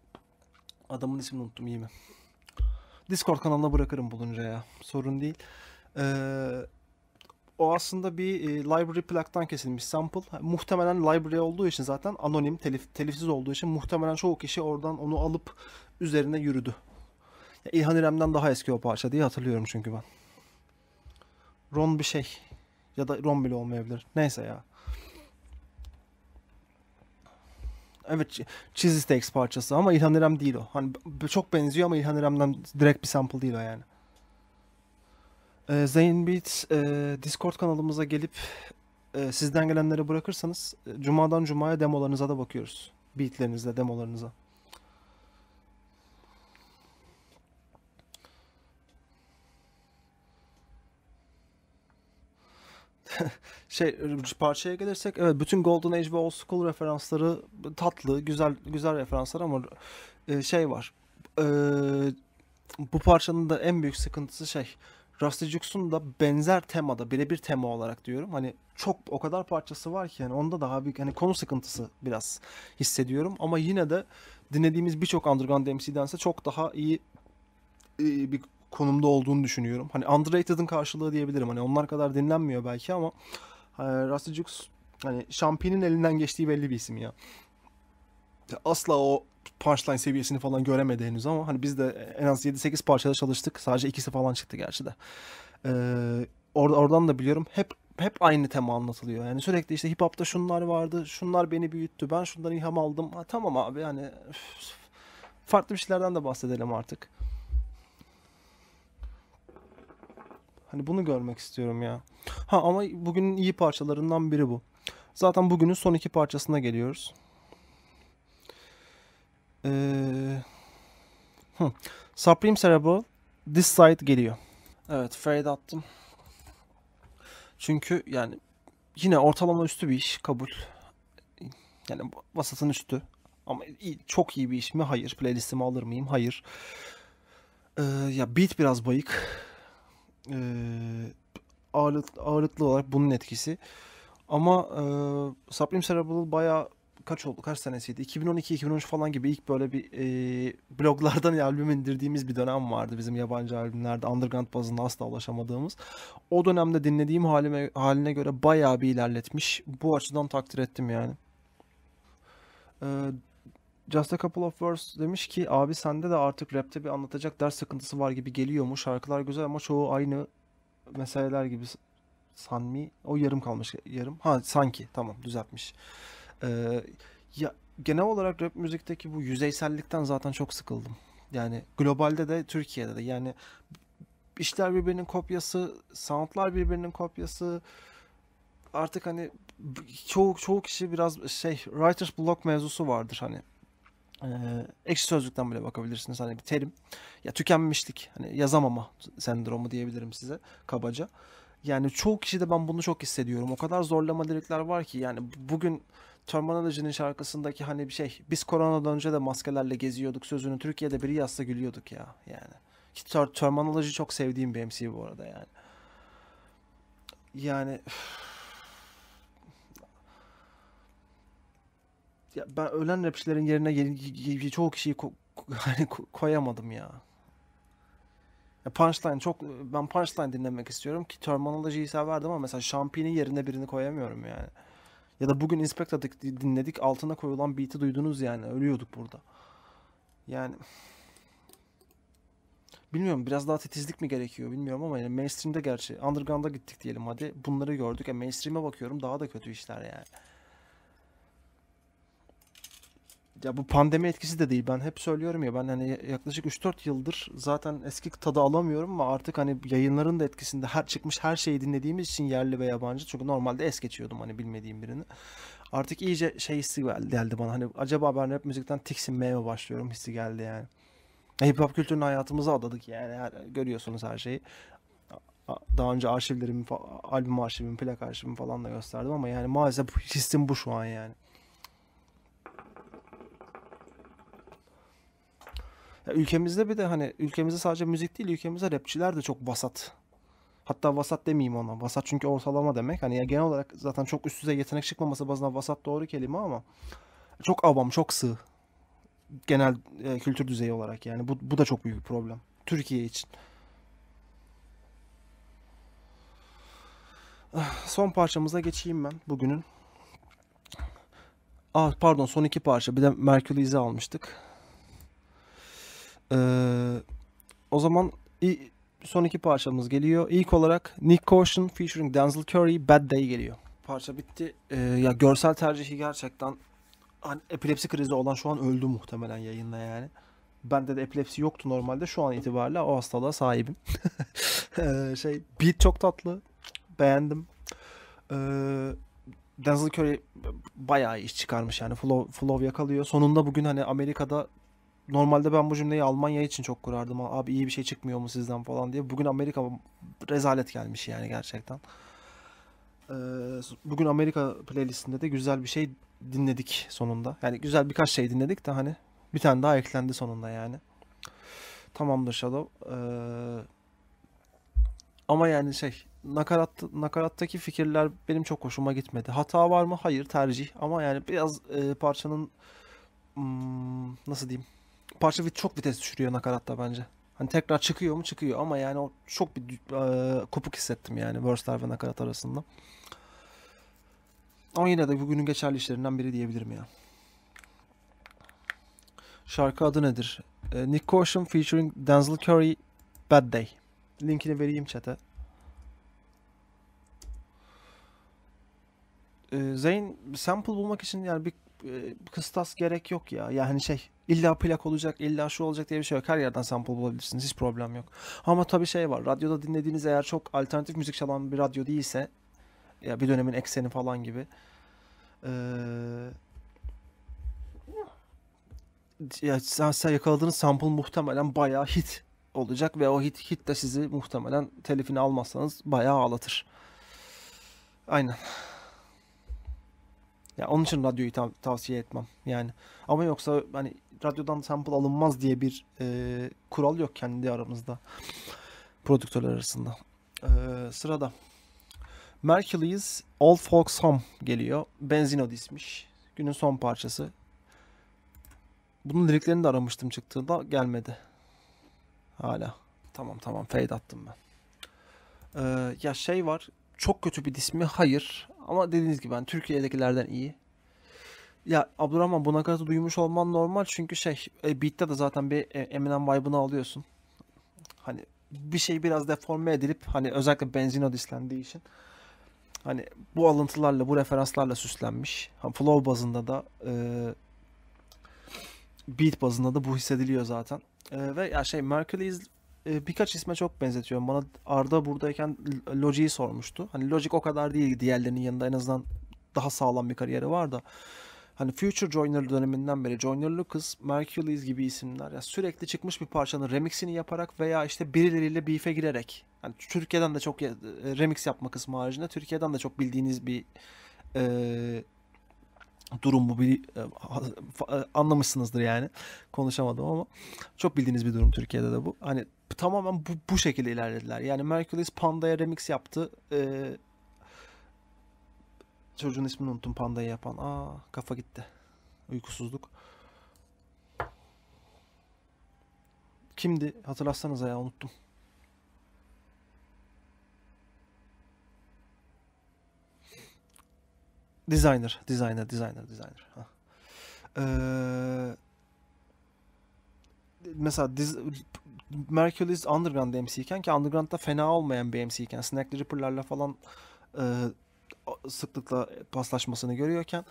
adamın ismini unuttum iyi mi? Discord kanalına bırakırım bulunca ya. Sorun değil. Ee, o aslında bir e, library plaktan kesilmiş sample. Muhtemelen library olduğu için zaten anonim, telif, telifsiz olduğu için muhtemelen çoğu kişi oradan onu alıp üzerine yürüdü. İlhan İrem'den daha eski o parça diye hatırlıyorum çünkü ben. Ron bir şey. Ya da Ron bile olmayabilir. Neyse ya. Evet Cheese Steaks parçası ama İlhan İrem değil o. Hani çok benziyor ama İlhan İrem'den direkt bir sample değil o yani. Ee, Zayn Beat e, Discord kanalımıza gelip e, sizden gelenleri bırakırsanız e, Cuma'dan Cuma'ya demolarınıza da bakıyoruz. Beatlerinizle demolarınıza. şey parçaya gelirsek evet bütün Golden Age ve Old School referansları tatlı, güzel güzel referanslar ama e, şey var. E, bu parçanın da en büyük sıkıntısı şey Rusty Jukes'un da benzer temada birebir tema olarak diyorum. Hani çok o kadar parçası var ki yani onda daha büyük hani konu sıkıntısı biraz hissediyorum ama yine de dinlediğimiz birçok Underground MC'dense çok daha iyi bir konumda olduğunu düşünüyorum. Hani underrated'ın karşılığı diyebilirim. Hani onlar kadar dinlenmiyor belki ama e, Rusty Jukes hani Şampiyonun elinden geçtiği belli bir isim ya. Asla o punchline seviyesini falan göremedi henüz ama hani biz de en az 7-8 parçada çalıştık. Sadece ikisi falan çıktı gerçi de. Ee, or oradan da biliyorum hep hep aynı tema anlatılıyor. Yani sürekli işte hip hop'ta şunlar vardı. Şunlar beni büyüttü. Ben şundan ilham aldım. Ha, tamam abi yani üf, farklı bir şeylerden de bahsedelim artık. Hani bunu görmek istiyorum ya. Ha ama bugünün iyi parçalarından biri bu. Zaten bugünün son iki parçasına geliyoruz. Ee, Supreme Cerebral This Side geliyor. Evet fade attım. Çünkü yani yine ortalama üstü bir iş kabul. Yani vasatın üstü. Ama iyi, çok iyi bir iş mi? Hayır. Playlistimi alır mıyım? Hayır. Ee, ya beat biraz bayık e, ağırlık, ağırlıklı olarak bunun etkisi. Ama e, Supreme Cerebral bayağı kaç oldu kaç senesiydi 2012-2013 falan gibi ilk böyle bir e, bloglardan albüm indirdiğimiz bir dönem vardı bizim yabancı albümlerde underground bazında asla ulaşamadığımız. O dönemde dinlediğim halime haline göre bayağı bir ilerletmiş. Bu açıdan takdir ettim yani. E, Just a Couple of Words demiş ki abi sende de artık rapte bir anlatacak ders sıkıntısı var gibi geliyor mu? Şarkılar güzel ama çoğu aynı meseleler gibi sanmi. O yarım kalmış. Yarım. Ha sanki. Tamam düzeltmiş. Ee, ya genel olarak rap müzikteki bu yüzeysellikten zaten çok sıkıldım. Yani globalde de Türkiye'de de yani işler birbirinin kopyası, soundlar birbirinin kopyası. Artık hani çoğu çoğu kişi biraz şey writer's block mevzusu vardır hani ee, ekşi sözlükten bile bakabilirsiniz hani bir terim. Ya tükenmişlik hani yazamama sendromu diyebilirim size kabaca. Yani çoğu kişi de ben bunu çok hissediyorum. O kadar zorlama lirikler var ki yani bugün Terminology'nin şarkısındaki hani bir şey biz koronadan önce de maskelerle geziyorduk sözünü Türkiye'de biri yazsa gülüyorduk ya yani. Ki Terminology çok sevdiğim bir MC bu arada yani. Yani üf ya ben ölen rapçilerin yerine çoğu kişiyi hani koyamadım ya. ya. Punchline çok ben punchline dinlemek istiyorum ki terminolojiyi severdim ama mesela Champion'in yerine birini koyamıyorum yani. Ya da bugün Inspector dinledik altına koyulan beat'i duydunuz yani ölüyorduk burada. Yani bilmiyorum biraz daha titizlik mi gerekiyor bilmiyorum ama yani mainstream'de gerçi underground'a gittik diyelim hadi bunları gördük. Yani mainstream'e bakıyorum daha da kötü işler yani. ya bu pandemi etkisi de değil. Ben hep söylüyorum ya ben hani yaklaşık 3-4 yıldır zaten eski tadı alamıyorum ama artık hani yayınların da etkisinde her çıkmış her şeyi dinlediğimiz için yerli ve yabancı. Çünkü normalde es geçiyordum hani bilmediğim birini. Artık iyice şey hissi geldi bana. Hani acaba ben rap müzikten tiksinmeye mi başlıyorum hissi geldi yani. Hip hop kültürünü hayatımıza adadık yani. Her, görüyorsunuz her şeyi. Daha önce arşivlerimi, albüm arşivimi, plak arşivimi falan da gösterdim ama yani maalesef hissim bu şu an yani. Ya ülkemizde bir de hani ülkemizde sadece müzik değil ülkemizde rapçiler de çok vasat. Hatta vasat demeyeyim ona. Vasat çünkü ortalama demek. Hani ya genel olarak zaten çok üst düzey yetenek çıkmaması bazına vasat doğru kelime ama çok avam, çok sığ. Genel e, kültür düzeyi olarak yani bu, bu da çok büyük bir problem. Türkiye için. Son parçamıza geçeyim ben bugünün. Ah pardon son iki parça. Bir de Mercury'yi almıştık. Ee, o zaman son iki parçamız geliyor. İlk olarak Nick Caution featuring Denzel Curry Bad Day geliyor. Parça bitti. Ee, ya görsel tercihi gerçekten hani epilepsi krizi olan şu an öldü muhtemelen yayında yani. Bende de epilepsi yoktu normalde. Şu an itibariyle o hastalığa sahibim. Ee, şey beat çok tatlı. Beğendim. Ee, Denzel Curry bayağı iş çıkarmış yani. Flow, flow yakalıyor. Sonunda bugün hani Amerika'da normalde ben bu cümleyi Almanya için çok kurardım. Abi iyi bir şey çıkmıyor mu sizden falan diye. Bugün Amerika rezalet gelmiş yani gerçekten. Ee, bugün Amerika playlistinde de güzel bir şey dinledik sonunda. Yani güzel birkaç şey dinledik de hani bir tane daha eklendi sonunda yani. Tamamdır Shadow. Ee, ama yani şey nakarat, nakarattaki fikirler benim çok hoşuma gitmedi. Hata var mı? Hayır tercih. Ama yani biraz e, parçanın hmm, nasıl diyeyim parça çok vites düşürüyor nakaratta bence. Hani tekrar çıkıyor mu çıkıyor ama yani o çok bir e, kopuk hissettim yani verse'ler ve nakarat arasında. Ama yine de bugünün geçerli işlerinden biri diyebilirim ya. Şarkı adı nedir? E, Nick Caution featuring Denzel Curry Bad Day. Linkini vereyim chat'e. E, Zayn sample bulmak için yani bir e, kıstas gerek yok ya. Yani şey illa plak olacak, illa şu olacak diye bir şey yok. Her yerden sample bulabilirsiniz. Hiç problem yok. Ama tabii şey var. Radyoda dinlediğiniz eğer çok alternatif müzik çalan bir radyo değilse ya bir dönemin ekseni falan gibi ee, ya sen yakaladığınız sample muhtemelen bayağı hit olacak ve o hit hit de sizi muhtemelen telifini almazsanız bayağı ağlatır. Aynen. Ya onun için radyoyu tav- tavsiye etmem yani. Ama yoksa hani radyodan sample alınmaz diye bir e, kural yok kendi aramızda. Prodüktörler arasında. Ee, sırada. Mercury's All Folks Home geliyor. Benzino dismiş. Günün son parçası. Bunun liriklerini de aramıştım çıktığında gelmedi. Hala. Tamam tamam fade attım ben. Ee, ya şey var. Çok kötü bir dismi Hayır. Ama dediğiniz gibi ben yani Türkiye'dekilerden iyi. Ya Abdurrahman buna kadar duymuş olman normal çünkü şey e, beat'te de zaten bir e, Eminem vibe'ını alıyorsun. Hani bir şey biraz deforme edilip hani özellikle Benzino dislendiği için hani bu alıntılarla bu referanslarla süslenmiş. Ha, flow bazında da e, beat bazında da bu hissediliyor zaten. E, ve ya şey Mercury e, birkaç isme çok benzetiyorum. Bana Arda buradayken Logic'i sormuştu. Hani Logic o kadar değil diğerlerinin yanında en azından daha sağlam bir kariyeri var da. Hani Future Joiner döneminden beri Joiner Lucas, Mercury's gibi isimler ya sürekli çıkmış bir parçanın remixini yaparak veya işte birileriyle beef'e girerek. Hani Türkiye'den de çok e, remix yapma kısmı haricinde Türkiye'den de çok bildiğiniz bir e, durum bu. Bir, e, e, anlamışsınızdır yani. Konuşamadım ama çok bildiğiniz bir durum Türkiye'de de bu. Hani tamamen bu, bu şekilde ilerlediler. Yani Mercules Panda'ya remix yaptı. Ee, çocuğun ismini unuttum Panda'yı yapan. Aa kafa gitti. Uykusuzluk. Kimdi? Hatırlatsanız ya unuttum. Designer, designer, designer, designer. Ha. Ee, mesela diz, Mercury's Underground MC iken ki Underground'da fena olmayan bir MC iken Snack the Ripper'larla falan e, sıklıkla paslaşmasını görüyorken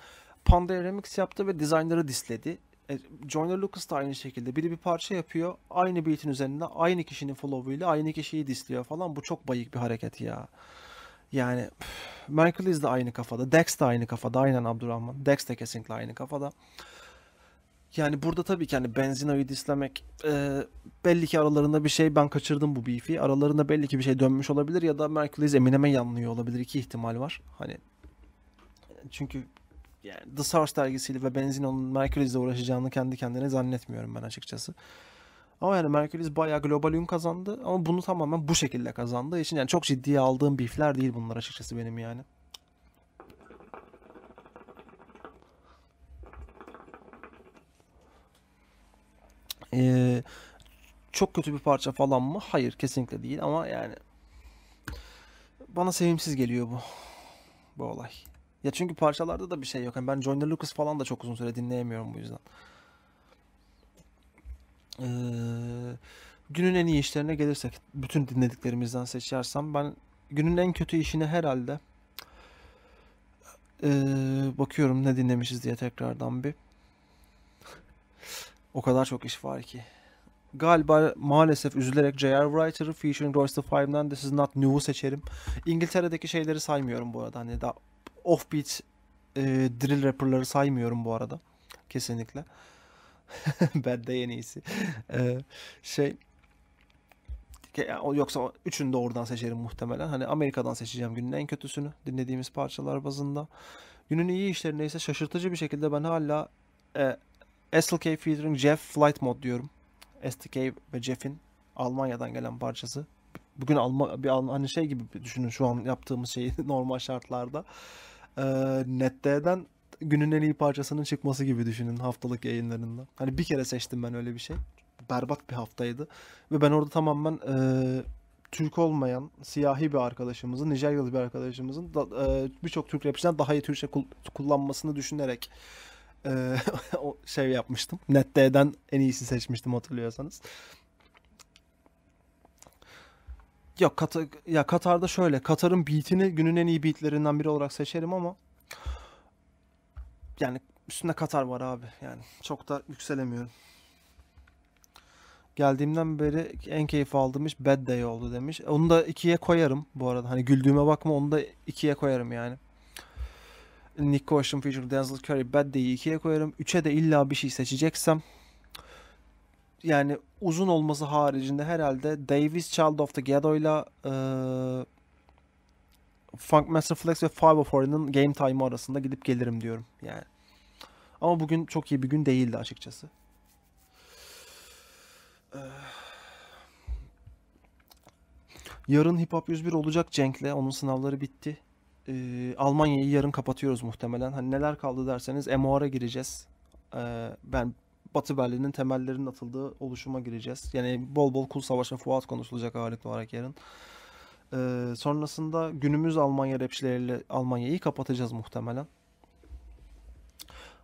Panda remix yaptı ve designer'ı disledi. E, Joyner Lucas da aynı şekilde. Biri bir parça yapıyor. Aynı beat'in üzerinde aynı kişinin flow'uyla aynı kişiyi disliyor falan. Bu çok bayık bir hareket ya. Yani Mercury's de aynı kafada. Dex de aynı kafada. Aynen Abdurrahman. Dex de kesinlikle aynı kafada. Yani burada tabii ki hani Benzino'yu dislemek e, belli ki aralarında bir şey ben kaçırdım bu beef'i. Aralarında belli ki bir şey dönmüş olabilir ya da Mercury's Eminem'e yanlıyor olabilir. iki ihtimal var. Hani çünkü yani The Source dergisiyle ve Benzino'nun Mercury'sle uğraşacağını kendi kendine zannetmiyorum ben açıkçası. Ama yani Mercury's bayağı global ün kazandı ama bunu tamamen bu şekilde kazandığı için yani çok ciddiye aldığım beef'ler değil bunlar açıkçası benim yani. e, çok kötü bir parça falan mı? Hayır kesinlikle değil ama yani bana sevimsiz geliyor bu bu olay. Ya çünkü parçalarda da bir şey yok. Yani ben Joyner Lucas falan da çok uzun süre dinleyemiyorum bu yüzden. Ee, günün en iyi işlerine gelirsek bütün dinlediklerimizden seçersem ben günün en kötü işine herhalde ee, bakıyorum ne dinlemişiz diye tekrardan bir. O kadar çok iş var ki. Galiba maalesef üzülerek J.R. Writer'ı featuring Royce the Five'den This Is Not New'u seçerim. İngiltere'deki şeyleri saymıyorum bu arada. Hani daha offbeat e, drill rapperları saymıyorum bu arada. Kesinlikle. Bende en iyisi. ee, şey yoksa üçünü de oradan seçerim muhtemelen. Hani Amerika'dan seçeceğim günün en kötüsünü dinlediğimiz parçalar bazında. Günün iyi işlerinde ise şaşırtıcı bir şekilde ben hala e, SLK featuring Jeff Flight Mod diyorum. STK ve Jeff'in Almanya'dan gelen parçası. Bugün Alman bir hani şey gibi düşünün şu an yaptığımız şeyi normal şartlarda. Ee, Nette'den günün en iyi parçasının çıkması gibi düşünün haftalık yayınlarında. Hani bir kere seçtim ben öyle bir şey. Berbat bir haftaydı. Ve ben orada tamamen e, Türk olmayan siyahi bir arkadaşımızın, Nijeryalı bir arkadaşımızın e, birçok Türk rapçiden daha iyi Türkçe kul- kullanmasını düşünerek e, o şey yapmıştım. Nette'den en iyisi seçmiştim hatırlıyorsanız. Ya, Katar, ya Katar'da şöyle. Katar'ın beatini günün en iyi beatlerinden biri olarak seçerim ama yani üstünde Katar var abi. Yani çok da yükselemiyorum. Geldiğimden beri en keyif aldığım iş Bad Day oldu demiş. Onu da ikiye koyarım bu arada. Hani güldüğüme bakma onu da ikiye koyarım yani. Nick Ocean Future Denzel Curry Bad Day'i 2'ye koyarım. 3'e de illa bir şey seçeceksem yani uzun olması haricinde herhalde Davis Child of the Ghetto ile Funk Master Flex ve 504'ın game time'ı arasında gidip gelirim diyorum yani. Ama bugün çok iyi bir gün değildi açıkçası. Ee, yarın Hip Hop 101 olacak Cenk'le. Onun sınavları bitti e, Almanya'yı yarın kapatıyoruz muhtemelen. Hani neler kaldı derseniz MOR'a gireceğiz. E, ben Batı Berlin'in temellerinin atıldığı oluşuma gireceğiz. Yani bol bol kul savaş fuat konuşulacak ağırlıklı olarak yarın. E, sonrasında günümüz Almanya rapçileriyle Almanya'yı kapatacağız muhtemelen.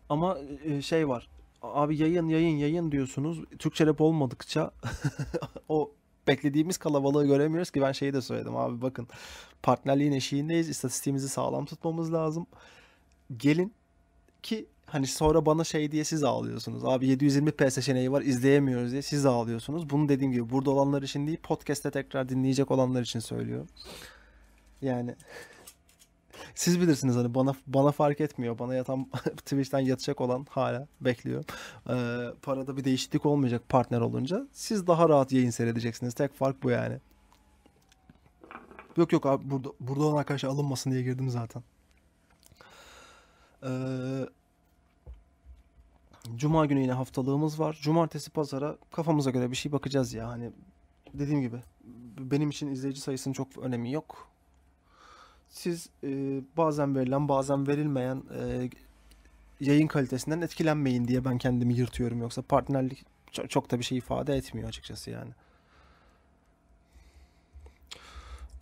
Ama e, şey var. Abi yayın yayın yayın diyorsunuz. Türkçe rap olmadıkça o beklediğimiz kalabalığı göremiyoruz ki ben şeyi de söyledim abi bakın partnerliğin eşiğindeyiz istatistiğimizi sağlam tutmamız lazım. Gelin ki hani sonra bana şey diye siz ağlıyorsunuz. Abi 720 p seçeneği var izleyemiyoruz diye siz ağlıyorsunuz. Bunu dediğim gibi burada olanlar için değil podcast'te tekrar dinleyecek olanlar için söylüyorum. Yani siz bilirsiniz hani bana bana fark etmiyor. Bana yatan Twitch'ten yatacak olan hala bekliyor. Ee, parada bir değişiklik olmayacak partner olunca. Siz daha rahat yayın seyredeceksiniz. Tek fark bu yani. Yok yok abi burada, burada olan arkadaşlar alınmasın diye girdim zaten. Ee, Cuma günü yine haftalığımız var. Cumartesi pazara kafamıza göre bir şey bakacağız ya. Hani dediğim gibi benim için izleyici sayısının çok önemi yok siz e, bazen verilen bazen verilmeyen e, yayın kalitesinden etkilenmeyin diye ben kendimi yırtıyorum. Yoksa partnerlik çok, çok da bir şey ifade etmiyor açıkçası yani.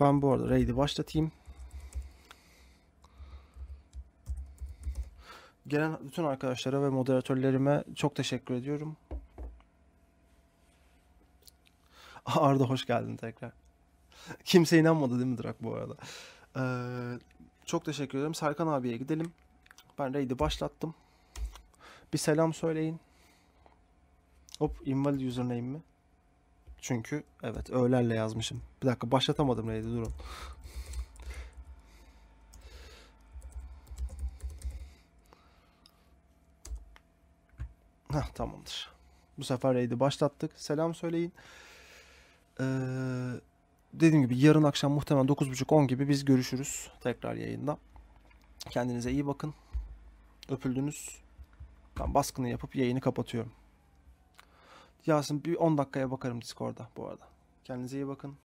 Ben bu arada raid'i başlatayım. Gelen bütün arkadaşlara ve moderatörlerime çok teşekkür ediyorum. Arda hoş geldin tekrar. Kimse inanmadı değil mi Drak bu arada? Ee, çok teşekkür ederim. Serkan abiye gidelim. Ben raid'i başlattım. Bir selam söyleyin. Hop invalid username mi? Çünkü evet öğlerle yazmışım. Bir dakika başlatamadım raid'i durun. Heh, tamamdır. Bu sefer raid'i başlattık. Selam söyleyin. Eee dediğim gibi yarın akşam muhtemelen 9.30-10 gibi biz görüşürüz tekrar yayında. Kendinize iyi bakın. Öpüldünüz. Ben baskını yapıp yayını kapatıyorum. Yasin bir 10 dakikaya bakarım discord'a bu arada. Kendinize iyi bakın.